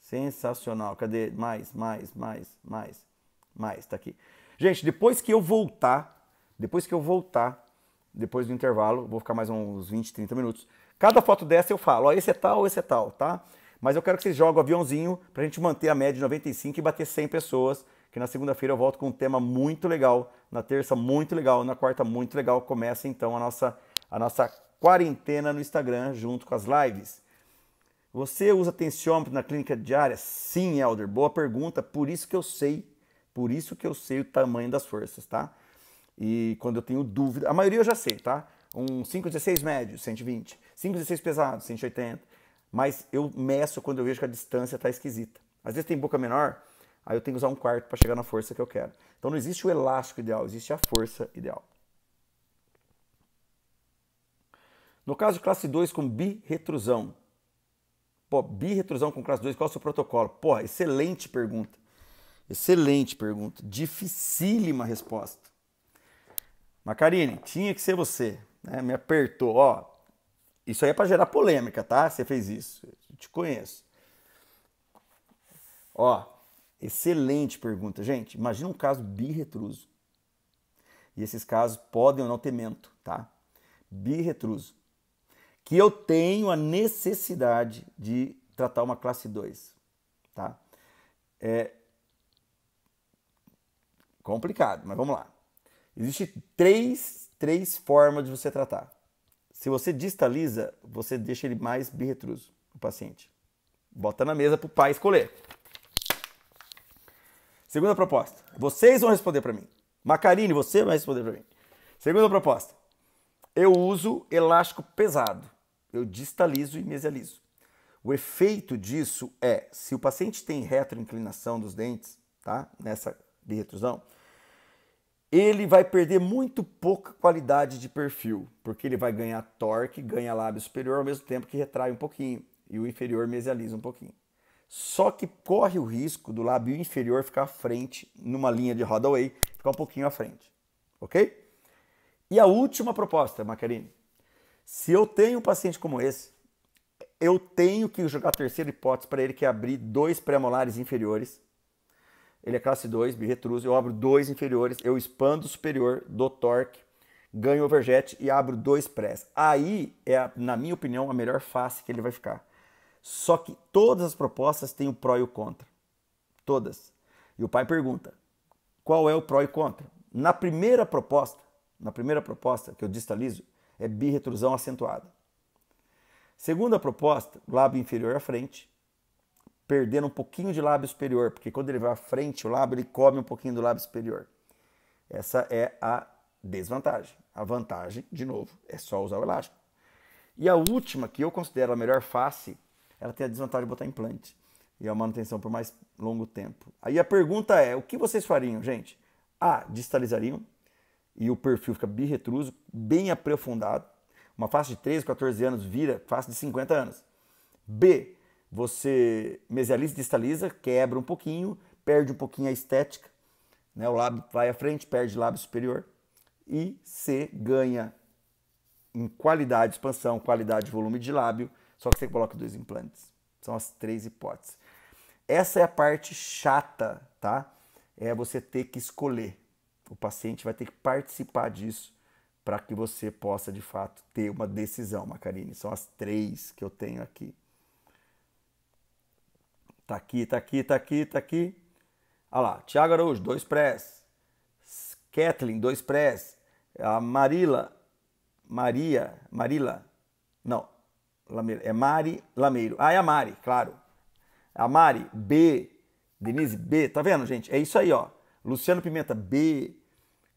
Sensacional. Cadê? Mais, mais, mais, mais, mais. Tá aqui. Gente, depois que eu voltar, depois que eu voltar depois do intervalo, vou ficar mais uns 20, 30 minutos. Cada foto dessa eu falo, ó, esse é tal, esse é tal, tá? Mas eu quero que vocês joguem o aviãozinho para a gente manter a média de 95 e bater 100 pessoas. Que na segunda-feira eu volto com um tema muito legal, na terça muito legal, na quarta muito legal. Começa então a nossa, a nossa quarentena no Instagram junto com as lives. Você usa tensiômetro na clínica diária? Sim, Elder, boa pergunta. Por isso que eu sei, por isso que eu sei o tamanho das forças, tá? E quando eu tenho dúvida, a maioria eu já sei, tá? Um 5,16 médio, 120. 5,16 pesado, 180. Mas eu meço quando eu vejo que a distância está esquisita. Às vezes tem boca menor, aí eu tenho que usar um quarto para chegar na força que eu quero. Então não existe o elástico ideal, existe a força ideal. No caso de classe 2 com birretrusão. Pô, birretrusão com classe 2, qual é o seu protocolo? Pô, excelente pergunta. Excelente pergunta. Dificílima resposta. Macarini tinha que ser você. Né? Me apertou. Ó, isso aí é para gerar polêmica, tá? Você fez isso. Eu te conheço. Ó, excelente pergunta. Gente, imagina um caso birretruso. E esses casos podem ou não ter mento, tá? Birretruso. Que eu tenho a necessidade de tratar uma classe 2, tá? É complicado, mas vamos lá. Existem três, três formas de você tratar. Se você distaliza, você deixa ele mais birretruso, o paciente. Bota na mesa para o pai escolher. Segunda proposta. Vocês vão responder para mim. Macarini, você vai responder para mim. Segunda proposta. Eu uso elástico pesado. Eu distalizo e mesializo. O efeito disso é, se o paciente tem retroinclinação dos dentes, tá? Nessa birretrusão, ele vai perder muito pouca qualidade de perfil, porque ele vai ganhar torque, ganha lábio superior ao mesmo tempo que retrai um pouquinho e o inferior mesializa um pouquinho. Só que corre o risco do lábio inferior ficar à frente numa linha de rodaway, ficar um pouquinho à frente, ok? E a última proposta, Macarini, se eu tenho um paciente como esse, eu tenho que jogar a terceira hipótese para ele que é abrir dois pré-molares inferiores ele é classe 2, birretruso, eu abro dois inferiores, eu expando o superior, dou torque, ganho overjet e abro dois press. Aí é, na minha opinião, a melhor face que ele vai ficar. Só que todas as propostas têm o pró e o contra. Todas. E o pai pergunta: qual é o pró e contra? Na primeira proposta, na primeira proposta que eu distalizo, é birretrusão acentuada. Segunda proposta, lábio inferior à frente perdendo um pouquinho de lábio superior, porque quando ele vai à frente, o lábio ele come um pouquinho do lábio superior. Essa é a desvantagem. A vantagem, de novo, é só usar o elástico. E a última, que eu considero a melhor face, ela tem a desvantagem de botar implante e a manutenção por mais longo tempo. Aí a pergunta é: o que vocês fariam, gente? A, distalizariam e o perfil fica birretruso, bem aprofundado. Uma face de 13, 14 anos vira face de 50 anos. B, você mesializa e distaliza, quebra um pouquinho, perde um pouquinho a estética, né? o lábio vai à frente, perde o lábio superior e você ganha em qualidade de expansão, qualidade de volume de lábio, só que você coloca dois implantes. São as três hipóteses. Essa é a parte chata, tá? É você ter que escolher. O paciente vai ter que participar disso para que você possa de fato ter uma decisão, macarini São as três que eu tenho aqui. Tá aqui, tá aqui, tá aqui, tá aqui. Olha lá, Tiago Araújo, dois press. Kathleen, dois press. A Marila, Maria, Marila, não, Lameiro, é Mari Lameiro. Ah, é a Mari, claro. A Mari, B, Denise, B, tá vendo, gente? É isso aí, ó. Luciano Pimenta, B.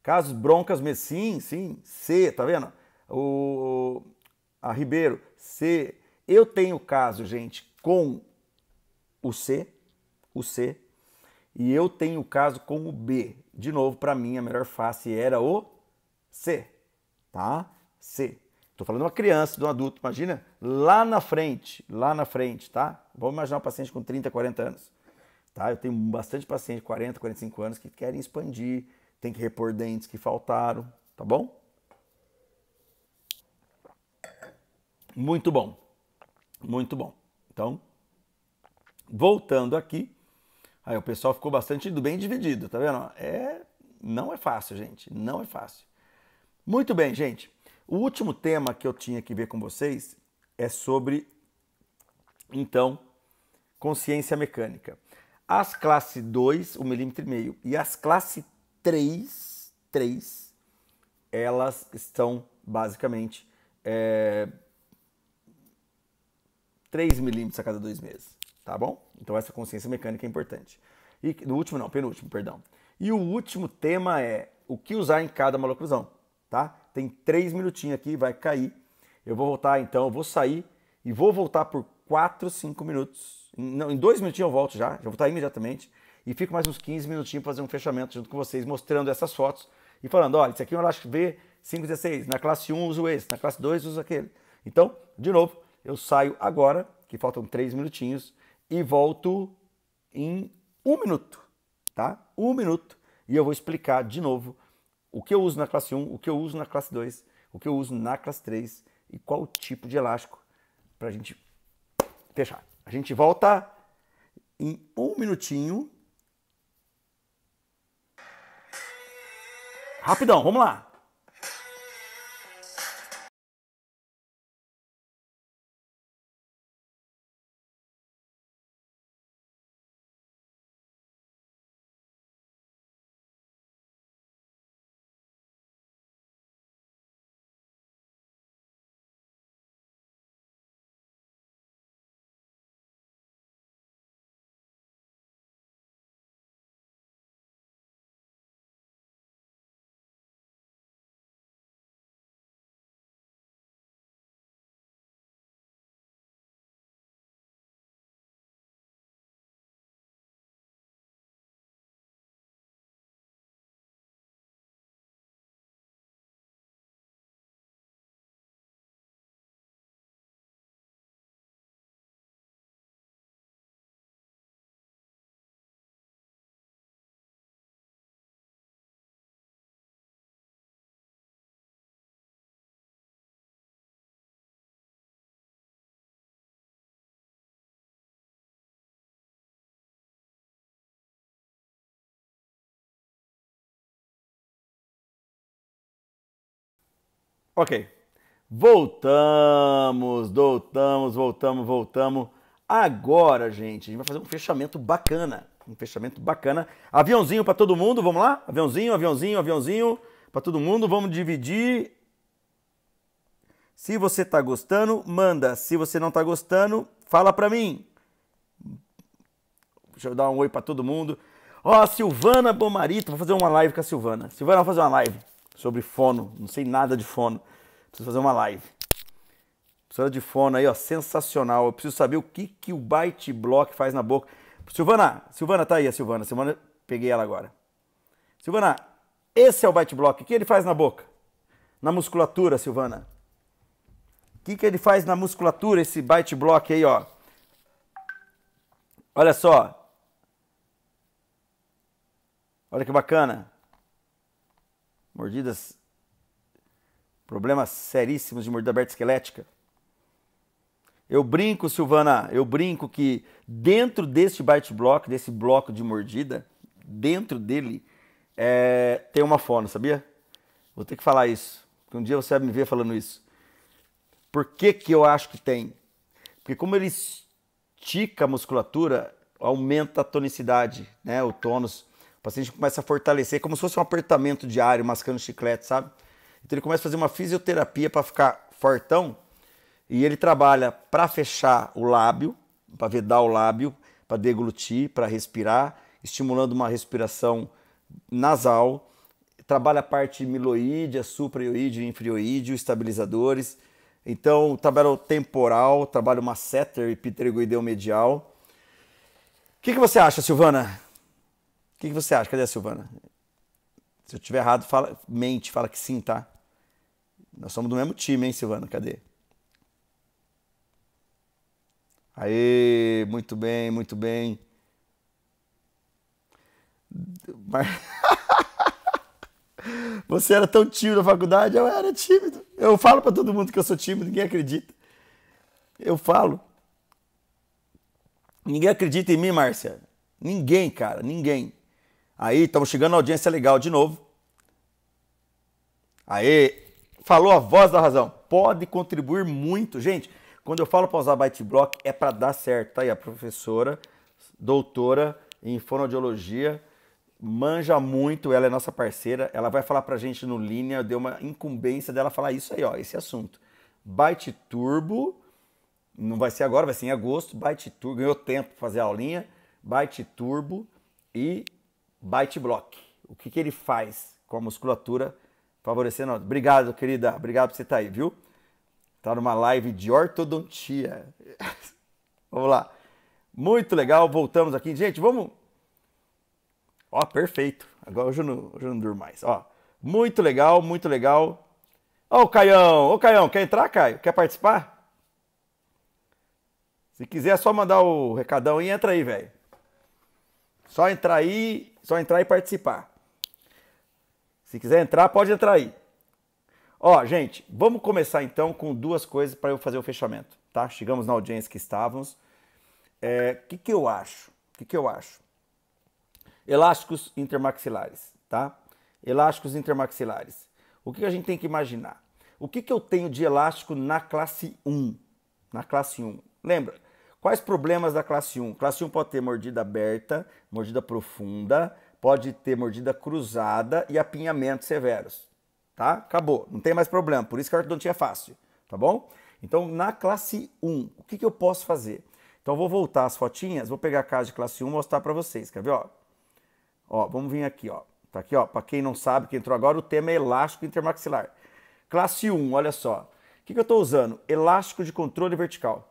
Casos Broncas, sim, sim, C, tá vendo? O, a Ribeiro, C. Eu tenho caso, gente, com o C, o C, e eu tenho o caso com o B. De novo, para mim, a melhor face era o C, tá? C. Estou falando de uma criança, de um adulto, imagina, lá na frente, lá na frente, tá? Vamos imaginar um paciente com 30, 40 anos, tá? Eu tenho bastante paciente, 40, 45 anos, que querem expandir, tem que repor dentes que faltaram, tá bom? Muito bom, muito bom. Então, Voltando aqui, aí o pessoal ficou bastante bem dividido, tá vendo? É, não é fácil, gente, não é fácil. Muito bem, gente. O último tema que eu tinha que ver com vocês é sobre, então, consciência mecânica. As classe 2, 1,5 um milímetro e meio, e as classe 3, 3, elas estão basicamente é, 3 milímetros a cada dois meses tá bom? Então essa consciência mecânica é importante. E do último não, penúltimo, perdão. E o último tema é o que usar em cada maloclusão, tá? Tem três minutinhos aqui, vai cair. Eu vou voltar então, eu vou sair e vou voltar por quatro cinco minutos. Não, em dois minutinhos eu volto já, já vou estar imediatamente. E fico mais uns 15 minutinhos para fazer um fechamento junto com vocês, mostrando essas fotos e falando: olha, isso aqui é um elástico V516, na classe 1 uso esse, na classe 2 uso aquele. Então, de novo, eu saio agora, que faltam três minutinhos, e volto em um minuto, tá? Um minuto e eu vou explicar de novo o que eu uso na classe 1, o que eu uso na classe 2, o que eu uso na classe 3 e qual tipo de elástico para a gente fechar. A gente volta em um minutinho. Rapidão, vamos lá! Ok. Voltamos, voltamos, voltamos, voltamos. Agora, gente, a gente vai fazer um fechamento bacana. Um fechamento bacana. Aviãozinho para todo mundo, vamos lá? Aviãozinho, aviãozinho, aviãozinho para todo mundo. Vamos dividir. Se você tá gostando, manda. Se você não tá gostando, fala para mim. Deixa eu dar um oi para todo mundo. Ó, oh, Silvana Bomarito, vou fazer uma live com a Silvana. Silvana, vamos fazer uma live sobre fono. Não sei nada de fono. Preciso fazer uma live. Professora de fono aí, ó, sensacional. Eu preciso saber o que, que o bite block faz na boca. Silvana, Silvana, tá aí a Silvana. Silvana, peguei ela agora. Silvana, esse é o bite block. O que ele faz na boca? Na musculatura, Silvana. O que, que ele faz na musculatura, esse bite block aí, ó? Olha só. Olha que bacana. Mordidas, problemas seríssimos de mordida aberta esquelética. Eu brinco, Silvana, eu brinco que dentro deste bite block, desse bloco de mordida, dentro dele é, tem uma fono, sabia? Vou ter que falar isso. Um dia você vai me ver falando isso. Por que, que eu acho que tem? Porque como ele estica a musculatura, aumenta a tonicidade, né? o tônus paciente começa a fortalecer, é como se fosse um apertamento diário, mascando chiclete, sabe? Então ele começa a fazer uma fisioterapia para ficar fortão e ele trabalha para fechar o lábio, para vedar o lábio, para deglutir, para respirar, estimulando uma respiração nasal. Trabalha a parte miloide, supraioide, infrioide, estabilizadores. Então, trabalha o temporal, trabalha o masseter e pterygoideu medial. O que, que você acha, Silvana? que, que você acha? Cadê a Silvana? Se eu tiver errado, fala, mente, fala que sim, tá? Nós somos do mesmo time, hein, Silvana? Cadê? Aê, muito bem, muito bem. Mas... Você era tão tímido na faculdade, eu era tímido. Eu falo para todo mundo que eu sou tímido, ninguém acredita. Eu falo. Ninguém acredita em mim, Márcia. Ninguém, cara, ninguém. Aí estamos chegando na audiência legal de novo. Aí, falou a voz da razão. Pode contribuir muito. Gente, quando eu falo para usar Byte Block, é para dar certo. Tá aí a professora, doutora em fonoaudiologia, manja muito, ela é nossa parceira. Ela vai falar para gente no Linha, deu uma incumbência dela falar isso aí, ó, esse assunto. Byte Turbo, não vai ser agora, vai ser em agosto. Byte Turbo, ganhou tempo para fazer a aulinha. Byte Turbo e Byteblock, Block. O que, que ele faz com a musculatura, favorecendo. Obrigado, querida. Obrigado por você estar tá aí, viu? Tá numa live de ortodontia. vamos lá. Muito legal. Voltamos aqui. Gente, vamos. Ó, perfeito. Agora hoje eu não, hoje eu não durmo mais. Ó, muito legal, muito legal. Ó, o Caião. Ô, Caião, quer entrar, Caio? Quer participar? Se quiser, é só mandar o recadão e entra aí, velho. Só entrar aí só entrar e participar. Se quiser entrar, pode entrar aí. Ó, gente, vamos começar então com duas coisas para eu fazer o fechamento, tá? Chegamos na audiência que estávamos. O é, que, que eu acho? O que, que eu acho? Elásticos intermaxilares, tá? Elásticos intermaxilares. O que a gente tem que imaginar? O que, que eu tenho de elástico na classe 1? Na classe 1. Lembra, Quais problemas da classe 1? Classe 1 pode ter mordida aberta, mordida profunda, pode ter mordida cruzada e apinhamentos severos. Tá? Acabou, não tem mais problema, por isso que a ortodontia é fácil, tá bom? Então, na classe 1, o que, que eu posso fazer? Então, vou voltar as fotinhas, vou pegar a casa de classe 1 e mostrar para vocês, quer ver? Ó? ó, vamos vir aqui, ó. Tá aqui, ó, para quem não sabe, que entrou agora, o tema é elástico intermaxilar. Classe 1, olha só. O que, que eu estou usando? Elástico de controle vertical.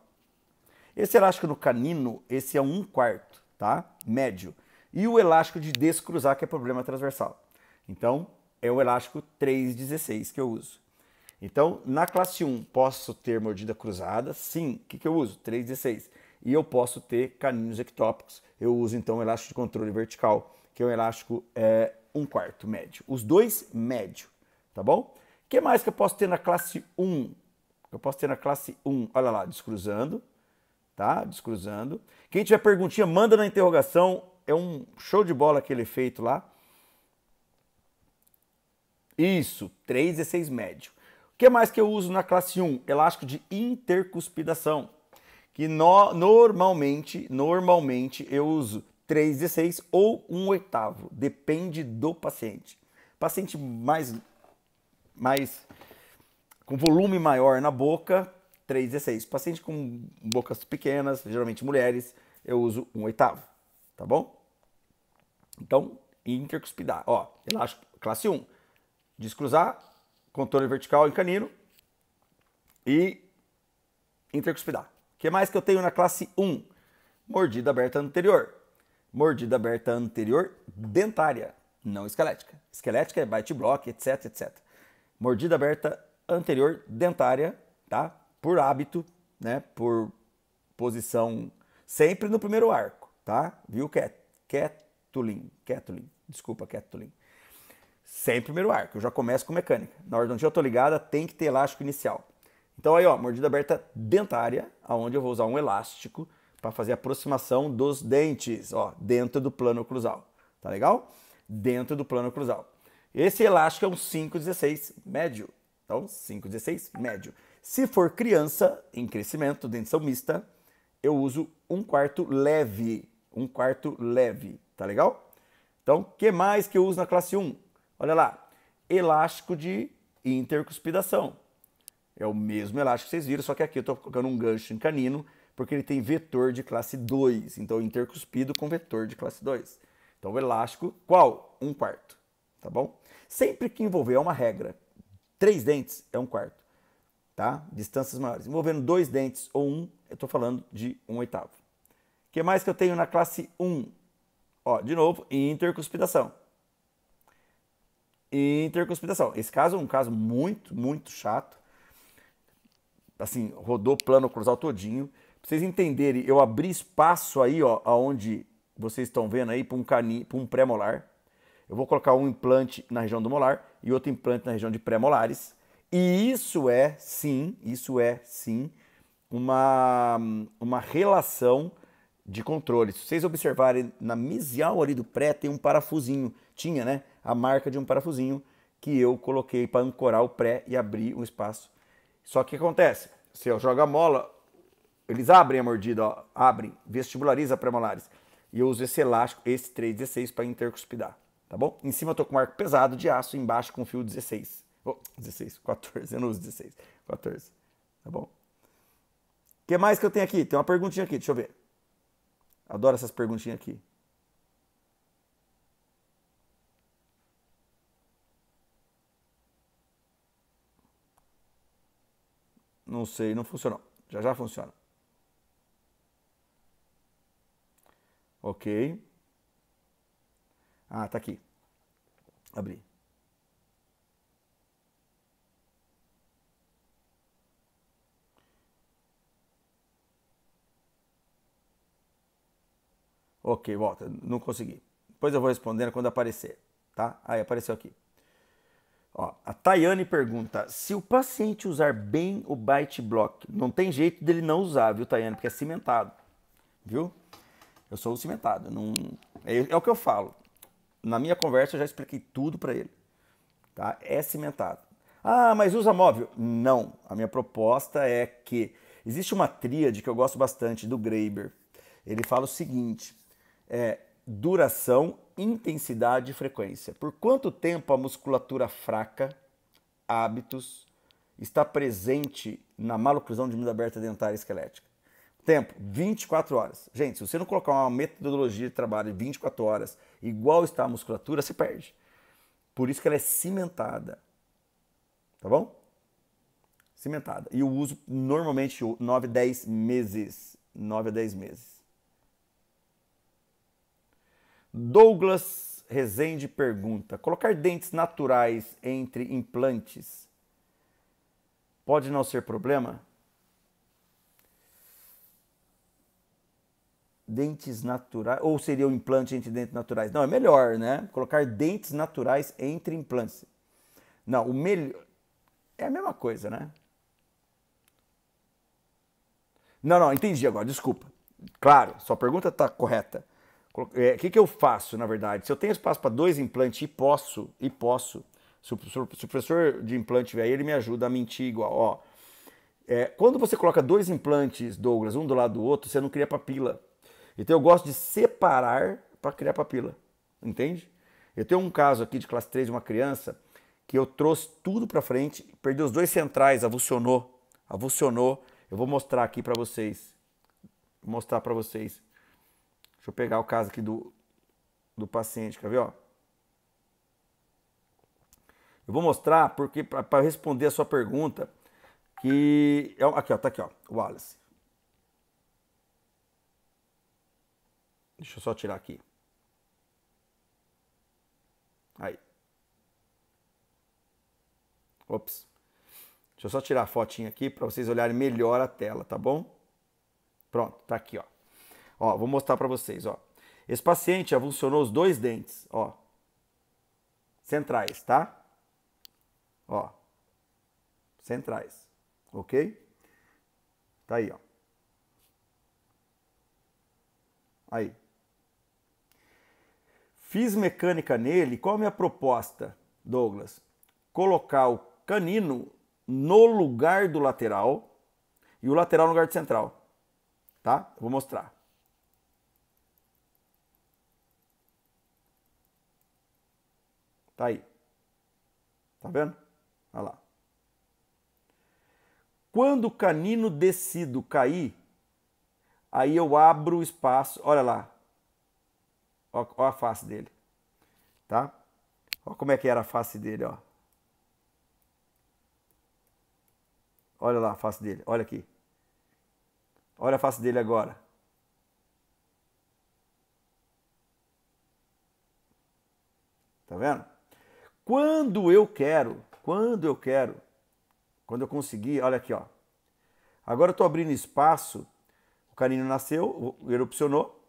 Esse elástico no canino, esse é um quarto, tá? Médio. E o elástico de descruzar, que é problema transversal. Então, é o elástico 316 que eu uso. Então, na classe 1, posso ter mordida cruzada? Sim. O que, que eu uso? 316. E eu posso ter caninos ectópicos. Eu uso, então, o elástico de controle vertical, que é um elástico é, 1 quarto médio. Os dois médio, tá bom? O que mais que eu posso ter na classe 1? Eu posso ter na classe 1, olha lá, descruzando, tá? Descruzando. Quem tiver perguntinha, manda na interrogação. É um show de bola aquele efeito lá. Isso, 3 e 6 médio. O que mais que eu uso na classe 1? Elástico de intercuspidação. Que no, normalmente, normalmente eu uso 3 e 6 ou 1 oitavo. Depende do paciente. Paciente mais, mais com volume maior na boca, 3,16. Paciente com bocas pequenas, geralmente mulheres, eu uso um oitavo, tá bom? Então, intercuspidar. Ó, elástico classe 1. Descruzar, contorno vertical em canino e intercuspidar. O que mais que eu tenho na classe 1? Mordida aberta anterior. Mordida aberta anterior dentária, não esquelética. Esquelética é bite block, etc, etc. Mordida aberta anterior dentária, tá? por hábito, né, por posição, sempre no primeiro arco, tá? Viu, Cat, Catulin, Catulin, desculpa, Catulin. Sempre primeiro arco, eu já começo com mecânica. Na hora onde eu tô ligada, tem que ter elástico inicial. Então aí, ó, mordida aberta dentária, aonde eu vou usar um elástico para fazer a aproximação dos dentes, ó, dentro do plano cruzal. Tá legal? Dentro do plano cruzal. Esse elástico é um 516 médio. Então, tá 516 médio. Se for criança em crescimento, dentição mista, eu uso um quarto leve. Um quarto leve, tá legal? Então, o que mais que eu uso na classe 1? Olha lá, elástico de intercuspidação. É o mesmo elástico que vocês viram, só que aqui eu estou colocando um gancho em canino, porque ele tem vetor de classe 2. Então, intercuspido com vetor de classe 2. Então, o elástico, qual? Um quarto, tá bom? Sempre que envolver é uma regra. Três dentes é um quarto tá? Distâncias maiores. Envolvendo dois dentes ou um, eu estou falando de um oitavo. O que mais que eu tenho na classe 1? Ó, de novo, intercuspidação. Intercuspidação. Esse caso é um caso muito, muito chato. Assim, rodou plano cruzal todinho. Pra vocês entenderem, eu abri espaço aí, ó, aonde vocês estão vendo aí, para um, cani... um pré-molar. Eu vou colocar um implante na região do molar e outro implante na região de pré-molares. E isso é sim, isso é sim uma, uma relação de controle. Se vocês observarem na misial ali do pré tem um parafusinho, tinha, né, a marca de um parafusinho que eu coloquei para ancorar o pré e abrir o espaço. Só que o que acontece? Se eu jogo a mola, eles abrem a mordida, ó, abrem, vestibulariza pré-molares. E eu uso esse elástico, esse 316 para intercuspidar, tá bom? Em cima eu tô com um arco pesado de aço, embaixo com fio 16. Oh, 16, 14, eu não uso 16, 14. Tá bom? O que mais que eu tenho aqui? Tem uma perguntinha aqui, deixa eu ver. Adoro essas perguntinhas aqui. Não sei, não funcionou. Já já funciona. Ok. Ah, tá aqui. Abri. Ok, volta, não consegui. Depois eu vou respondendo quando aparecer, tá? Aí apareceu aqui. Ó, a Tayane pergunta: se o paciente usar bem o bite block, não tem jeito dele não usar, viu, Tayane? Porque é cimentado, viu? Eu sou cimentado, não... é, é o que eu falo. Na minha conversa eu já expliquei tudo para ele, tá? É cimentado. Ah, mas usa móvel? Não. A minha proposta é que existe uma tríade que eu gosto bastante do Graeber. Ele fala o seguinte: é duração, intensidade e frequência. Por quanto tempo a musculatura fraca, hábitos, está presente na maloclusão de medula aberta dentária esquelética? Tempo, 24 horas. Gente, se você não colocar uma metodologia de trabalho de 24 horas igual está a musculatura, você perde. Por isso que ela é cimentada. Tá bom? Cimentada. E o uso normalmente 9 a 10 meses. 9 a 10 meses. Douglas Rezende pergunta: colocar dentes naturais entre implantes pode não ser problema? Dentes naturais, ou seria o um implante entre dentes naturais? Não, é melhor, né? Colocar dentes naturais entre implantes. Não, o melhor. É a mesma coisa, né? Não, não, entendi agora, desculpa. Claro, sua pergunta está correta. O é, que, que eu faço, na verdade? Se eu tenho espaço para dois implantes e posso, e posso, se o, se o professor de implante vier aí, ele me ajuda a mentir igual, ó. É, quando você coloca dois implantes, Douglas, um do lado do outro, você não cria papila. Então eu gosto de separar para criar papila, entende? Eu tenho um caso aqui de classe 3 de uma criança que eu trouxe tudo para frente, perdeu os dois centrais, avulsionou, avulsionou. Eu vou mostrar aqui para vocês, vou mostrar para vocês. Deixa eu pegar o caso aqui do, do paciente, quer ver? Ó. Eu vou mostrar porque para responder a sua pergunta, que é aqui ó, tá aqui ó, o Wallace. Deixa eu só tirar aqui. Aí. Ops. Deixa eu só tirar a fotinha aqui para vocês olharem melhor a tela, tá bom? Pronto, tá aqui, ó. Ó, vou mostrar para vocês, ó. Esse paciente avulsionou os dois dentes, ó. Centrais, tá? Ó. Centrais. OK? Tá aí, ó. Aí. Fiz mecânica nele. Qual a minha proposta, Douglas? Colocar o canino no lugar do lateral e o lateral no lugar do central. Tá? Vou mostrar. Tá aí. Tá vendo? Olha lá. Quando o canino decido cair, aí eu abro o espaço. Olha lá. Olha a face dele. Tá? Olha como é que era a face dele, ó. Olha lá a face dele. Olha aqui. Olha a face dele agora. Tá vendo? quando eu quero, quando eu quero, quando eu conseguir, olha aqui, ó. Agora eu tô abrindo espaço, o canino nasceu, erupcionou,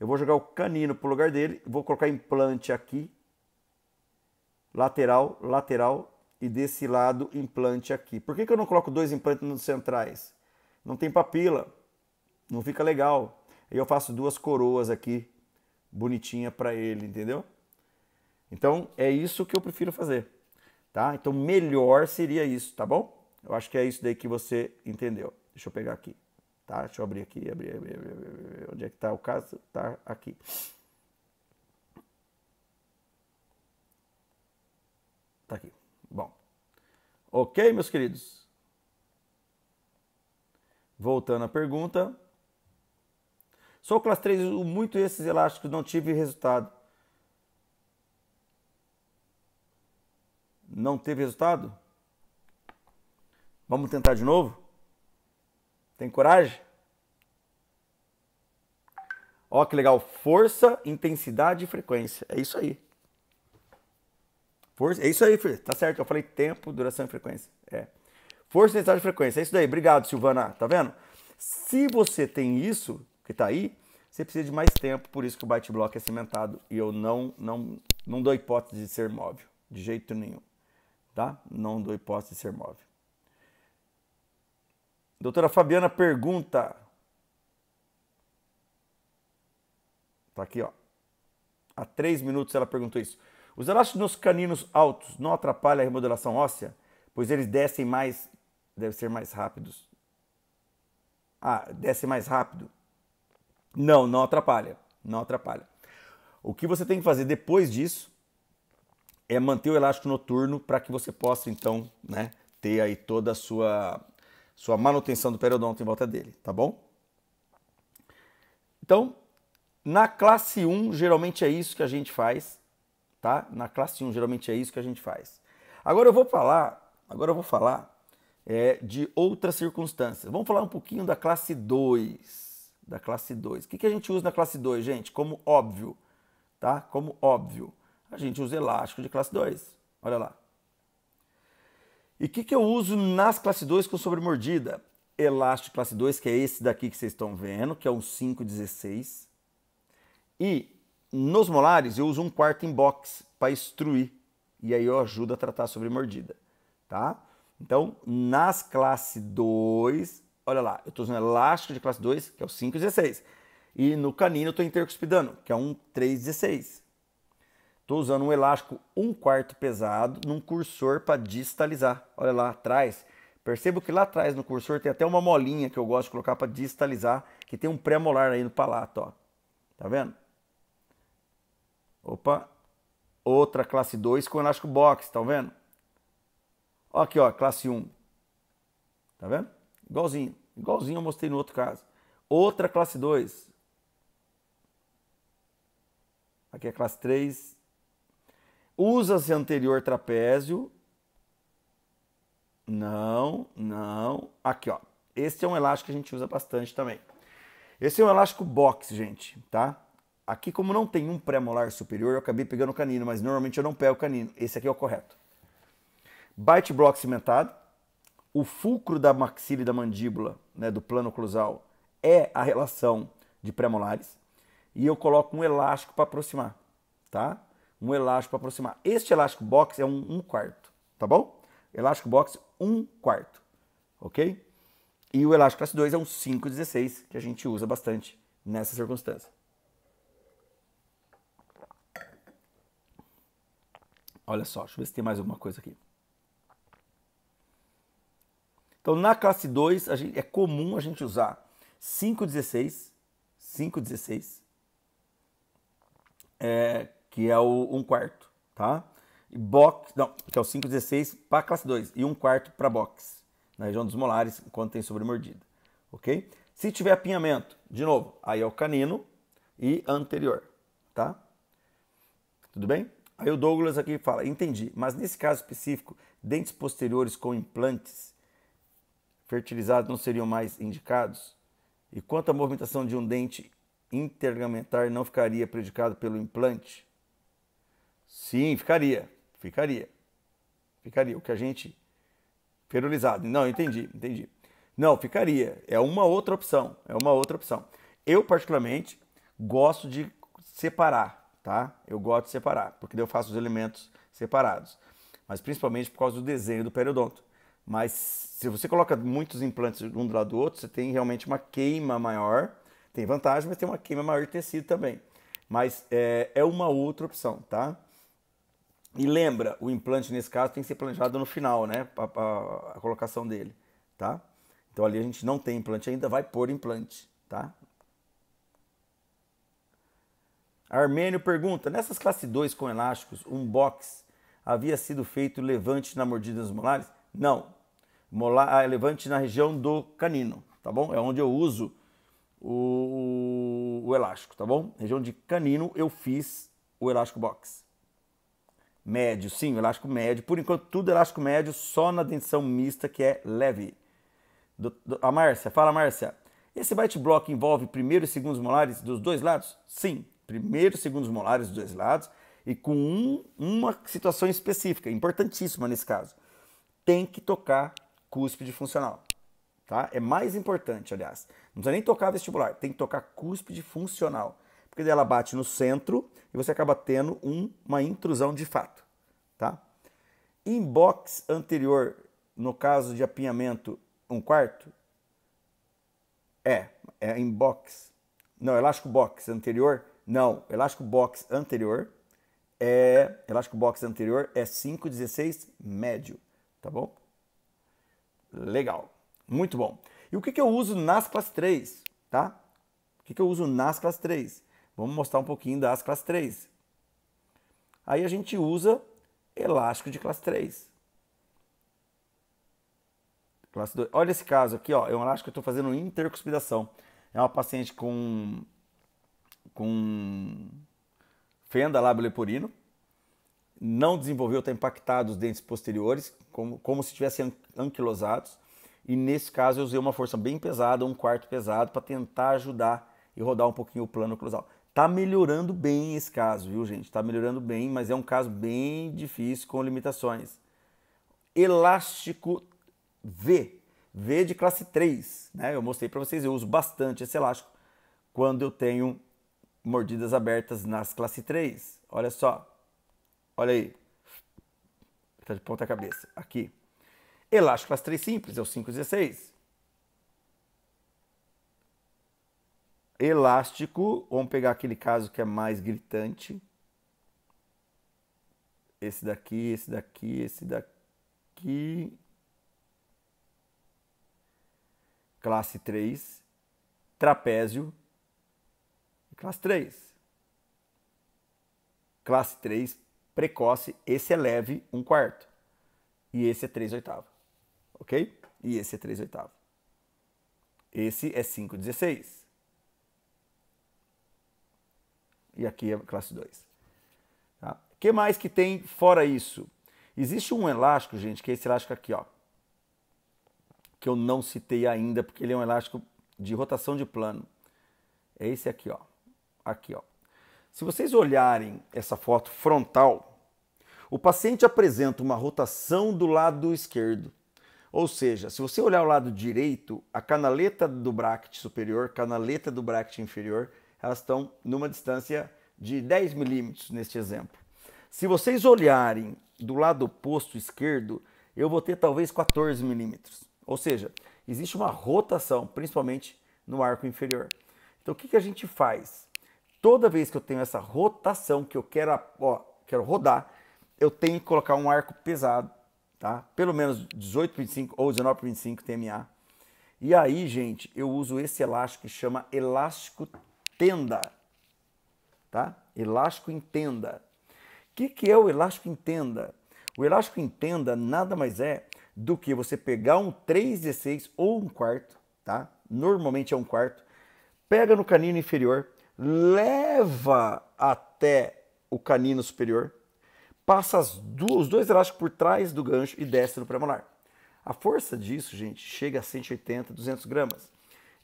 eu vou jogar o canino pro lugar dele, vou colocar implante aqui, lateral, lateral, e desse lado implante aqui. Por que, que eu não coloco dois implantes nos centrais? Não tem papila, não fica legal. Aí eu faço duas coroas aqui, bonitinha para ele, entendeu? Então é isso que eu prefiro fazer, tá? Então melhor seria isso, tá bom? Eu acho que é isso daí que você entendeu. Deixa eu pegar aqui, tá? Deixa eu abrir aqui, abrir, abrir, abrir, abrir. onde é que tá o caso? Tá aqui. Tá aqui. Bom. Ok, meus queridos? Voltando à pergunta. Sou classe 3, uso muito esses elásticos, não tive resultado. não teve resultado? Vamos tentar de novo? Tem coragem? Ó, que legal. Força, intensidade e frequência. É isso aí. Força, é isso aí, Tá certo. Eu falei tempo, duração e frequência. É. Força, intensidade e frequência. É isso daí. Obrigado, Silvana. Tá vendo? Se você tem isso que tá aí, você precisa de mais tempo. Por isso que o byte block é cimentado. E eu não, não, não dou hipótese de ser móvel. De jeito nenhum tá? Não dou hipótese de ser móvel. Doutora Fabiana pergunta. Tá aqui, ó. Há três minutos ela perguntou isso. Os elásticos caninos altos não atrapalham a remodelação óssea? Pois eles descem mais, devem ser mais rápidos. Ah, descem mais rápido? Não, não atrapalha. Não atrapalha. O que você tem que fazer depois disso é manter o elástico noturno para que você possa então né, ter aí toda a sua, sua manutenção do periodonto em volta dele, tá bom? Então, na classe 1, geralmente é isso que a gente faz, tá? Na classe 1, geralmente é isso que a gente faz. Agora eu vou falar, agora eu vou falar é, de outras circunstâncias. Vamos falar um pouquinho da classe 2, da classe 2. O que, que a gente usa na classe 2, gente? Como óbvio, tá? Como óbvio a gente usa elástico de classe 2. Olha lá. E o que, que eu uso nas classe 2 com sobremordida? Elástico classe 2, que é esse daqui que vocês estão vendo, que é um 5,16. E nos molares eu uso um quarto em box para estruir. E aí eu ajudo a tratar a sobremordida, tá? Então, nas classe 2, olha lá, eu estou usando elástico de classe 2, que é o 5,16. E no canino eu estou intercuspidando, que é um 3,16. Estou usando um elástico 1 um quarto pesado num cursor para distalizar. Olha lá atrás. Percebo que lá atrás no cursor tem até uma molinha que eu gosto de colocar para distalizar, que tem um pré-molar aí no palato. Ó. Tá vendo? Opa! Outra classe 2 com elástico box, tá vendo? Ó aqui, ó, classe 1. Um. Tá vendo? Igualzinho. Igualzinho eu mostrei no outro caso. Outra classe 2. Aqui é classe 3, Usa-se anterior trapézio. Não, não. Aqui, ó. Este é um elástico que a gente usa bastante também. Esse é um elástico box, gente, tá? Aqui, como não tem um pré-molar superior, eu acabei pegando o canino, mas normalmente eu não pego o canino. Esse aqui é o correto. Bite block cimentado. O fulcro da maxila e da mandíbula, né, do plano oclusal, é a relação de pré-molares. E eu coloco um elástico para aproximar, tá? um elástico para aproximar. Este elástico box é um 1 um quarto, tá bom? Elástico box 1 um quarto, ok? E o elástico classe 2 é um 5,16 que a gente usa bastante nessa circunstância. Olha só, deixa eu ver se tem mais alguma coisa aqui. Então, na classe 2, é comum a gente usar 5,16, 5,16, é, que é o 1 um quarto, tá? E box, não, que é o 5,16 para classe 2 e 1 um quarto para box, na região dos molares, quando tem sobremordida, ok? Se tiver apinhamento, de novo, aí é o canino e anterior, tá? Tudo bem? Aí o Douglas aqui fala, entendi, mas nesse caso específico, dentes posteriores com implantes fertilizados não seriam mais indicados? E quanto à movimentação de um dente intergamentar não ficaria prejudicado pelo implante? Sim, ficaria. Ficaria. Ficaria. O que a gente. Ferulizado. Não, entendi, entendi. Não, ficaria. É uma outra opção. É uma outra opção. Eu, particularmente, gosto de separar, tá? Eu gosto de separar, porque eu faço os elementos separados. Mas principalmente por causa do desenho do periodonto. Mas se você coloca muitos implantes um do lado do outro, você tem realmente uma queima maior. Tem vantagem, mas tem uma queima maior de tecido também. Mas é, é uma outra opção, tá? E lembra, o implante nesse caso tem que ser planejado no final, né? A, a, a colocação dele, tá? Então ali a gente não tem implante ainda, vai pôr implante, tá? Armênio pergunta: nessas classe 2 com elásticos, um box havia sido feito levante na mordida dos molares? Não. Molar, ah, levante na região do canino, tá bom? É onde eu uso o, o, o elástico, tá bom? Região de canino eu fiz o elástico box médio, sim, o elástico médio. Por enquanto, tudo elástico médio, só na dentição mista, que é leve. Do, do, a Márcia, fala Márcia. Esse bite block envolve primeiro e segundos molares dos dois lados? Sim, primeiro e segundos molares dos dois lados e com um, uma situação específica, importantíssima nesse caso. Tem que tocar cúspide funcional. Tá? É mais importante, aliás. Não precisa nem tocar vestibular, tem que tocar cúspide funcional porque ela bate no centro e você acaba tendo um, uma intrusão de fato. Tá? Inbox anterior, no caso de apinhamento, um quarto? É, é inbox. Não, elástico box anterior? Não, elástico box anterior é elástico box anterior é 5,16 médio, tá bom? Legal, muito bom. E o que, que eu uso nas classes 3, tá? O que, que eu uso nas classes 3? Vamos mostrar um pouquinho das classe 3. Aí a gente usa elástico de classe 3. Classe 2. Olha esse caso aqui, ó, é um elástico que eu estou fazendo intercuspidação. É uma paciente com, com fenda leporino. não desenvolveu, está impactado os dentes posteriores, como, como se estivessem anquilosados. E nesse caso eu usei uma força bem pesada, um quarto pesado, para tentar ajudar e rodar um pouquinho o plano oclusal. Tá melhorando bem esse caso, viu, gente? Tá melhorando bem, mas é um caso bem difícil com limitações. Elástico V, V é de classe 3, né? Eu mostrei para vocês, eu uso bastante esse elástico quando eu tenho mordidas abertas nas classe 3. Olha só. Olha aí. Tá de ponta cabeça. Aqui. Elástico classe 3 simples, é o 516. elástico, vamos pegar aquele caso que é mais gritante. Esse daqui, esse daqui, esse daqui. Classe 3, trapézio, classe 3. Classe 3, precoce, esse é leve, 1 um quarto. E esse é 3 oitavos. Ok? E esse é 3 oitavos. Esse é 5,16. e aqui é classe 2. O tá? que mais que tem fora isso? Existe um elástico, gente, que é esse elástico aqui, ó. Que eu não citei ainda, porque ele é um elástico de rotação de plano. É esse aqui, ó. Aqui, ó. Se vocês olharem essa foto frontal, o paciente apresenta uma rotação do lado esquerdo. Ou seja, se você olhar o lado direito, a canaleta do bracket superior, canaleta do bracket inferior, elas estão numa distância de 10 milímetros neste exemplo. Se vocês olharem do lado oposto esquerdo, eu vou ter talvez 14 milímetros. Ou seja, existe uma rotação, principalmente no arco inferior. Então o que, que a gente faz? Toda vez que eu tenho essa rotação que eu quero, ó, quero rodar, eu tenho que colocar um arco pesado, tá? Pelo menos 18,25 ou 19,25 TMA. E aí, gente, eu uso esse elástico que chama elástico tenda. Tá? Elástico em tenda. O que, que é o elástico em tenda? O elástico em tenda nada mais é do que você pegar um 3,16 ou um quarto, tá? Normalmente é um quarto, pega no canino inferior, leva até o canino superior, passa duas, os dois elásticos por trás do gancho e desce no premolar. A força disso, gente, chega a 180, 200 gramas.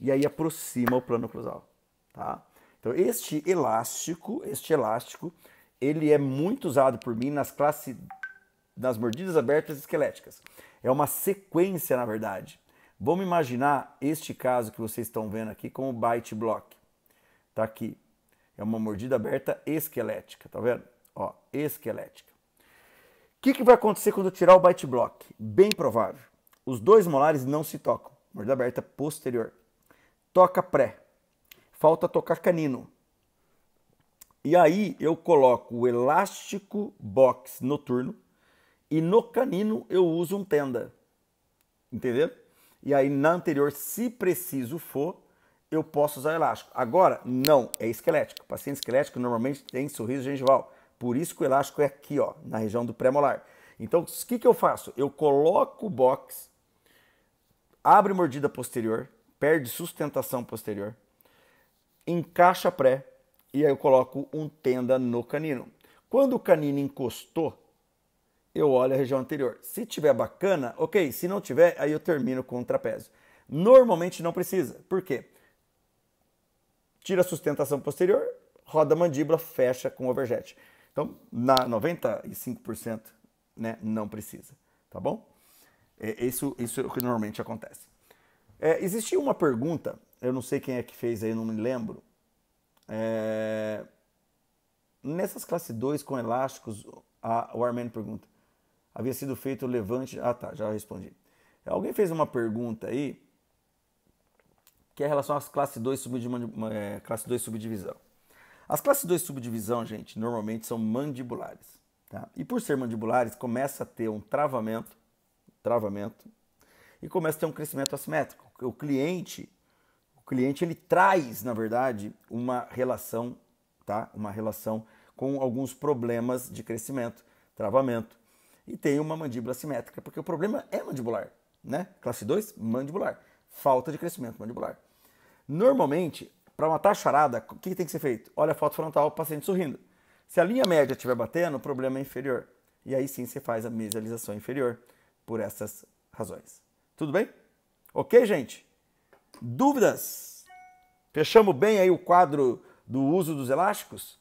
E aí aproxima o plano cruzal tá? Então este elástico, este elástico, ele é muito usado por mim nas classes nas mordidas abertas esqueléticas. É uma sequência, na verdade. Vamos imaginar este caso que vocês estão vendo aqui com o bite block. Tá aqui. É uma mordida aberta esquelética, tá vendo? Ó, esquelética. O que, que vai acontecer quando eu tirar o bite block? Bem provável. Os dois molares não se tocam. Mordida aberta posterior. Toca pré falta tocar canino. E aí eu coloco o elástico box noturno e no canino eu uso um tenda. Entenderam? E aí na anterior, se preciso for, eu posso usar elástico. Agora, não, é esquelético. Paciente esquelético normalmente tem sorriso gengival. Por isso que o elástico é aqui, ó, na região do pré-molar. Então, o que, que eu faço? Eu coloco o box, abre mordida posterior, perde sustentação posterior, encaixa pré e aí eu coloco um tenda no canino. Quando o canino encostou, eu olho a região anterior. Se tiver bacana, ok. Se não tiver, aí eu termino com o trapézio. Normalmente não precisa. Por quê? Tira a sustentação posterior, roda a mandíbula, fecha com overjet. Então, na 95%, né, não precisa, tá bom? É, isso, isso é o que normalmente acontece. É, existia uma pergunta eu não sei quem é que fez aí, não me lembro. É... Nessas classe 2 com elásticos, a, o Armando pergunta: havia sido feito o levante. Ah, tá, já respondi. Alguém fez uma pergunta aí que é em relação às classe 2, subdiv... é, classe subdivisão. As classe 2 subdivisão, gente, normalmente são mandibulares. Tá? E por ser mandibulares, começa a ter um travamento, travamento, e começa a ter um crescimento assimétrico. O cliente cliente ele traz, na verdade, uma relação, tá? Uma relação com alguns problemas de crescimento, travamento. E tem uma mandíbula simétrica, porque o problema é mandibular, né? Classe 2, mandibular. Falta de crescimento mandibular. Normalmente, para matar a charada, o que tem que ser feito? Olha a foto frontal, o paciente sorrindo. Se a linha média estiver batendo, o problema é inferior. E aí sim você faz a mesialização inferior por essas razões. Tudo bem? Ok, gente? Dúvidas? Fechamos bem aí o quadro do uso dos elásticos?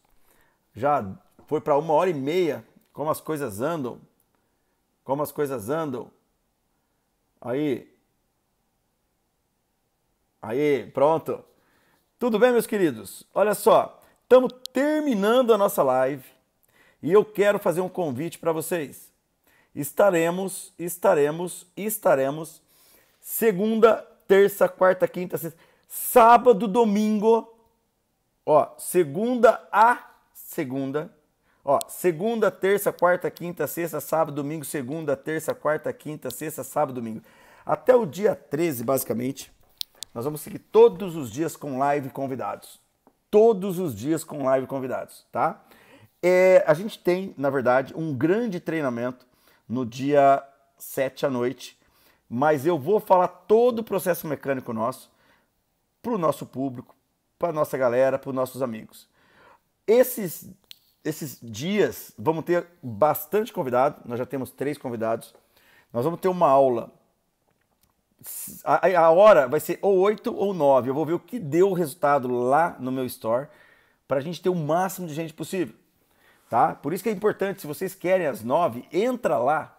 Já foi para uma hora e meia. Como as coisas andam? Como as coisas andam? Aí. Aí, pronto. Tudo bem, meus queridos? Olha só, estamos terminando a nossa live e eu quero fazer um convite para vocês. Estaremos, estaremos, estaremos segunda terça, quarta, quinta, sexta, sábado, domingo, ó, segunda a segunda, ó, segunda, terça, quarta, quinta, sexta, sábado, domingo, segunda, terça, quarta, quinta, sexta, sábado, domingo. Até o dia 13, basicamente, nós vamos seguir todos os dias com live convidados. Todos os dias com live convidados, tá? É, a gente tem, na verdade, um grande treinamento no dia 7 à noite, mas eu vou falar todo o processo mecânico nosso para o nosso público, para nossa galera, para os nossos amigos. Esses, esses dias vamos ter bastante convidado, nós já temos três convidados. Nós vamos ter uma aula. A, a hora vai ser ou 8 ou 9. Eu vou ver o que deu o resultado lá no meu store para a gente ter o máximo de gente possível. Tá? Por isso que é importante, se vocês querem as 9, entra lá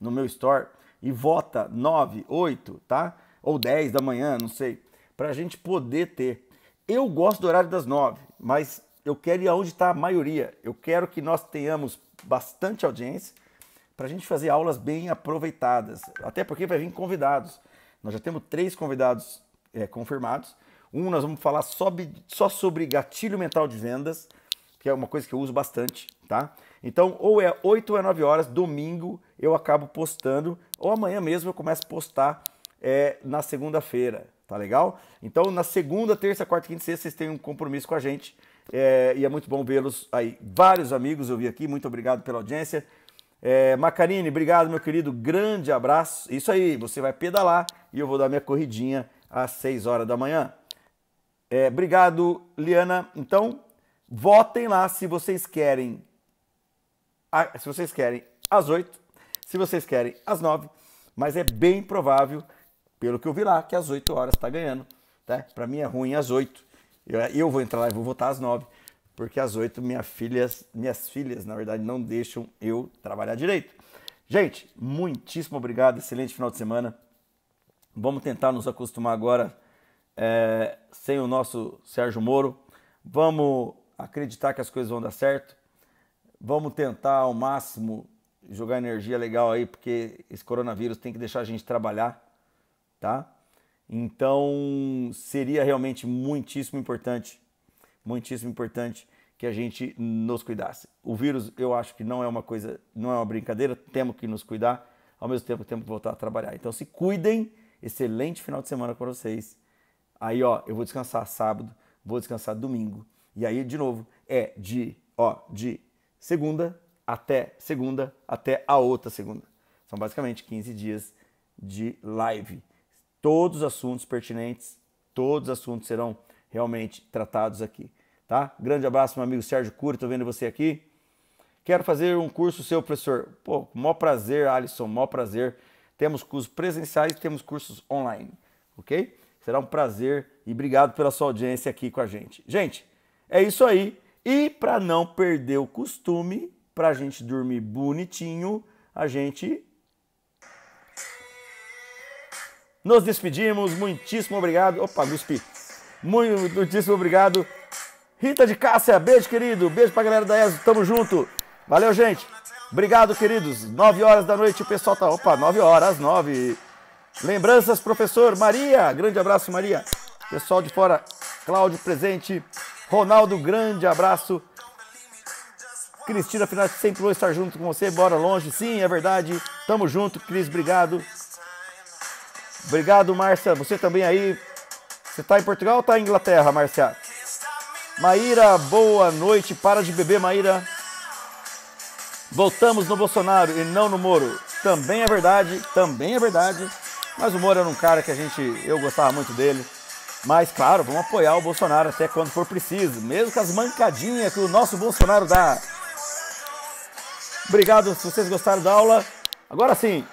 no meu store e vota 9, 8, tá? Ou 10 da manhã, não sei, para a gente poder ter. Eu gosto do horário das 9, mas eu quero ir aonde está a maioria. Eu quero que nós tenhamos bastante audiência para a gente fazer aulas bem aproveitadas. Até porque vai vir convidados. Nós já temos três convidados é, confirmados. Um, nós vamos falar só, só sobre gatilho mental de vendas, que é uma coisa que eu uso bastante, tá? Então, ou é 8 ou é 9 horas, domingo eu acabo postando ou amanhã mesmo eu começo a postar é, na segunda-feira, tá legal? Então, na segunda, terça, quarta, quinta e sexta, vocês têm um compromisso com a gente. É, e é muito bom vê-los aí. Vários amigos eu vi aqui, muito obrigado pela audiência. É, obrigado, meu querido. Grande abraço. Isso aí, você vai pedalar e eu vou dar minha corridinha às 6 horas da manhã. É, obrigado, Liana. Então, votem lá se vocês querem. Se vocês querem às 8 se vocês querem às 9, mas é bem provável, pelo que eu vi lá, que às 8 horas está ganhando. Tá? Para mim é ruim às 8. Eu, eu vou entrar lá e vou votar às 9, porque às 8 minha filhas, minhas filhas, na verdade, não deixam eu trabalhar direito. Gente, muitíssimo obrigado, excelente final de semana. Vamos tentar nos acostumar agora é, sem o nosso Sérgio Moro. Vamos acreditar que as coisas vão dar certo. Vamos tentar ao máximo jogar energia legal aí, porque esse coronavírus tem que deixar a gente trabalhar, tá? Então seria realmente muitíssimo importante, muitíssimo importante que a gente nos cuidasse. O vírus, eu acho que não é uma coisa, não é uma brincadeira, temos que nos cuidar, ao mesmo tempo temos que voltar a trabalhar. Então se cuidem, excelente final de semana para vocês. Aí, ó, eu vou descansar sábado, vou descansar domingo. E aí, de novo, é de, ó, de segunda até segunda, até a outra segunda. São basicamente 15 dias de live. Todos os assuntos pertinentes, todos os assuntos serão realmente tratados aqui, tá? Grande abraço, meu amigo Sérgio Cury, tô vendo você aqui. Quero fazer um curso seu, professor. Pô, maior prazer, Alisson, maior prazer. Temos cursos presenciais e temos cursos online, ok? Será um prazer e obrigado pela sua audiência aqui com a gente. Gente, é isso aí. E para não perder o costume, para a gente dormir bonitinho, a gente nos despedimos. Muitíssimo obrigado. Opa, Guspi. Muitíssimo obrigado. Rita de Cássia, beijo, querido. Beijo pra galera da ESO. Tamo junto. Valeu, gente. Obrigado, queridos. 9 horas da noite o pessoal tá. Opa, 9 horas, 9. Lembranças, professor Maria. Grande abraço, Maria. Pessoal de fora, Cláudio presente. Ronaldo, grande abraço. Cristina, afinal, sempre vou estar junto com você, bora longe. Sim, é verdade. Tamo junto, Cris, obrigado. Obrigado, Márcia. Você também aí. Você tá em Portugal ou tá em Inglaterra, Márcia? Maíra, boa noite. Para de beber, Maíra. Voltamos no Bolsonaro e não no Moro. Também é verdade, também é verdade. Mas o Moro era um cara que a gente, eu gostava muito dele. Mas claro, vamos apoiar o Bolsonaro até quando for preciso, mesmo com as mancadinhas que o nosso Bolsonaro dá. Obrigado se vocês gostaram da aula. Agora sim,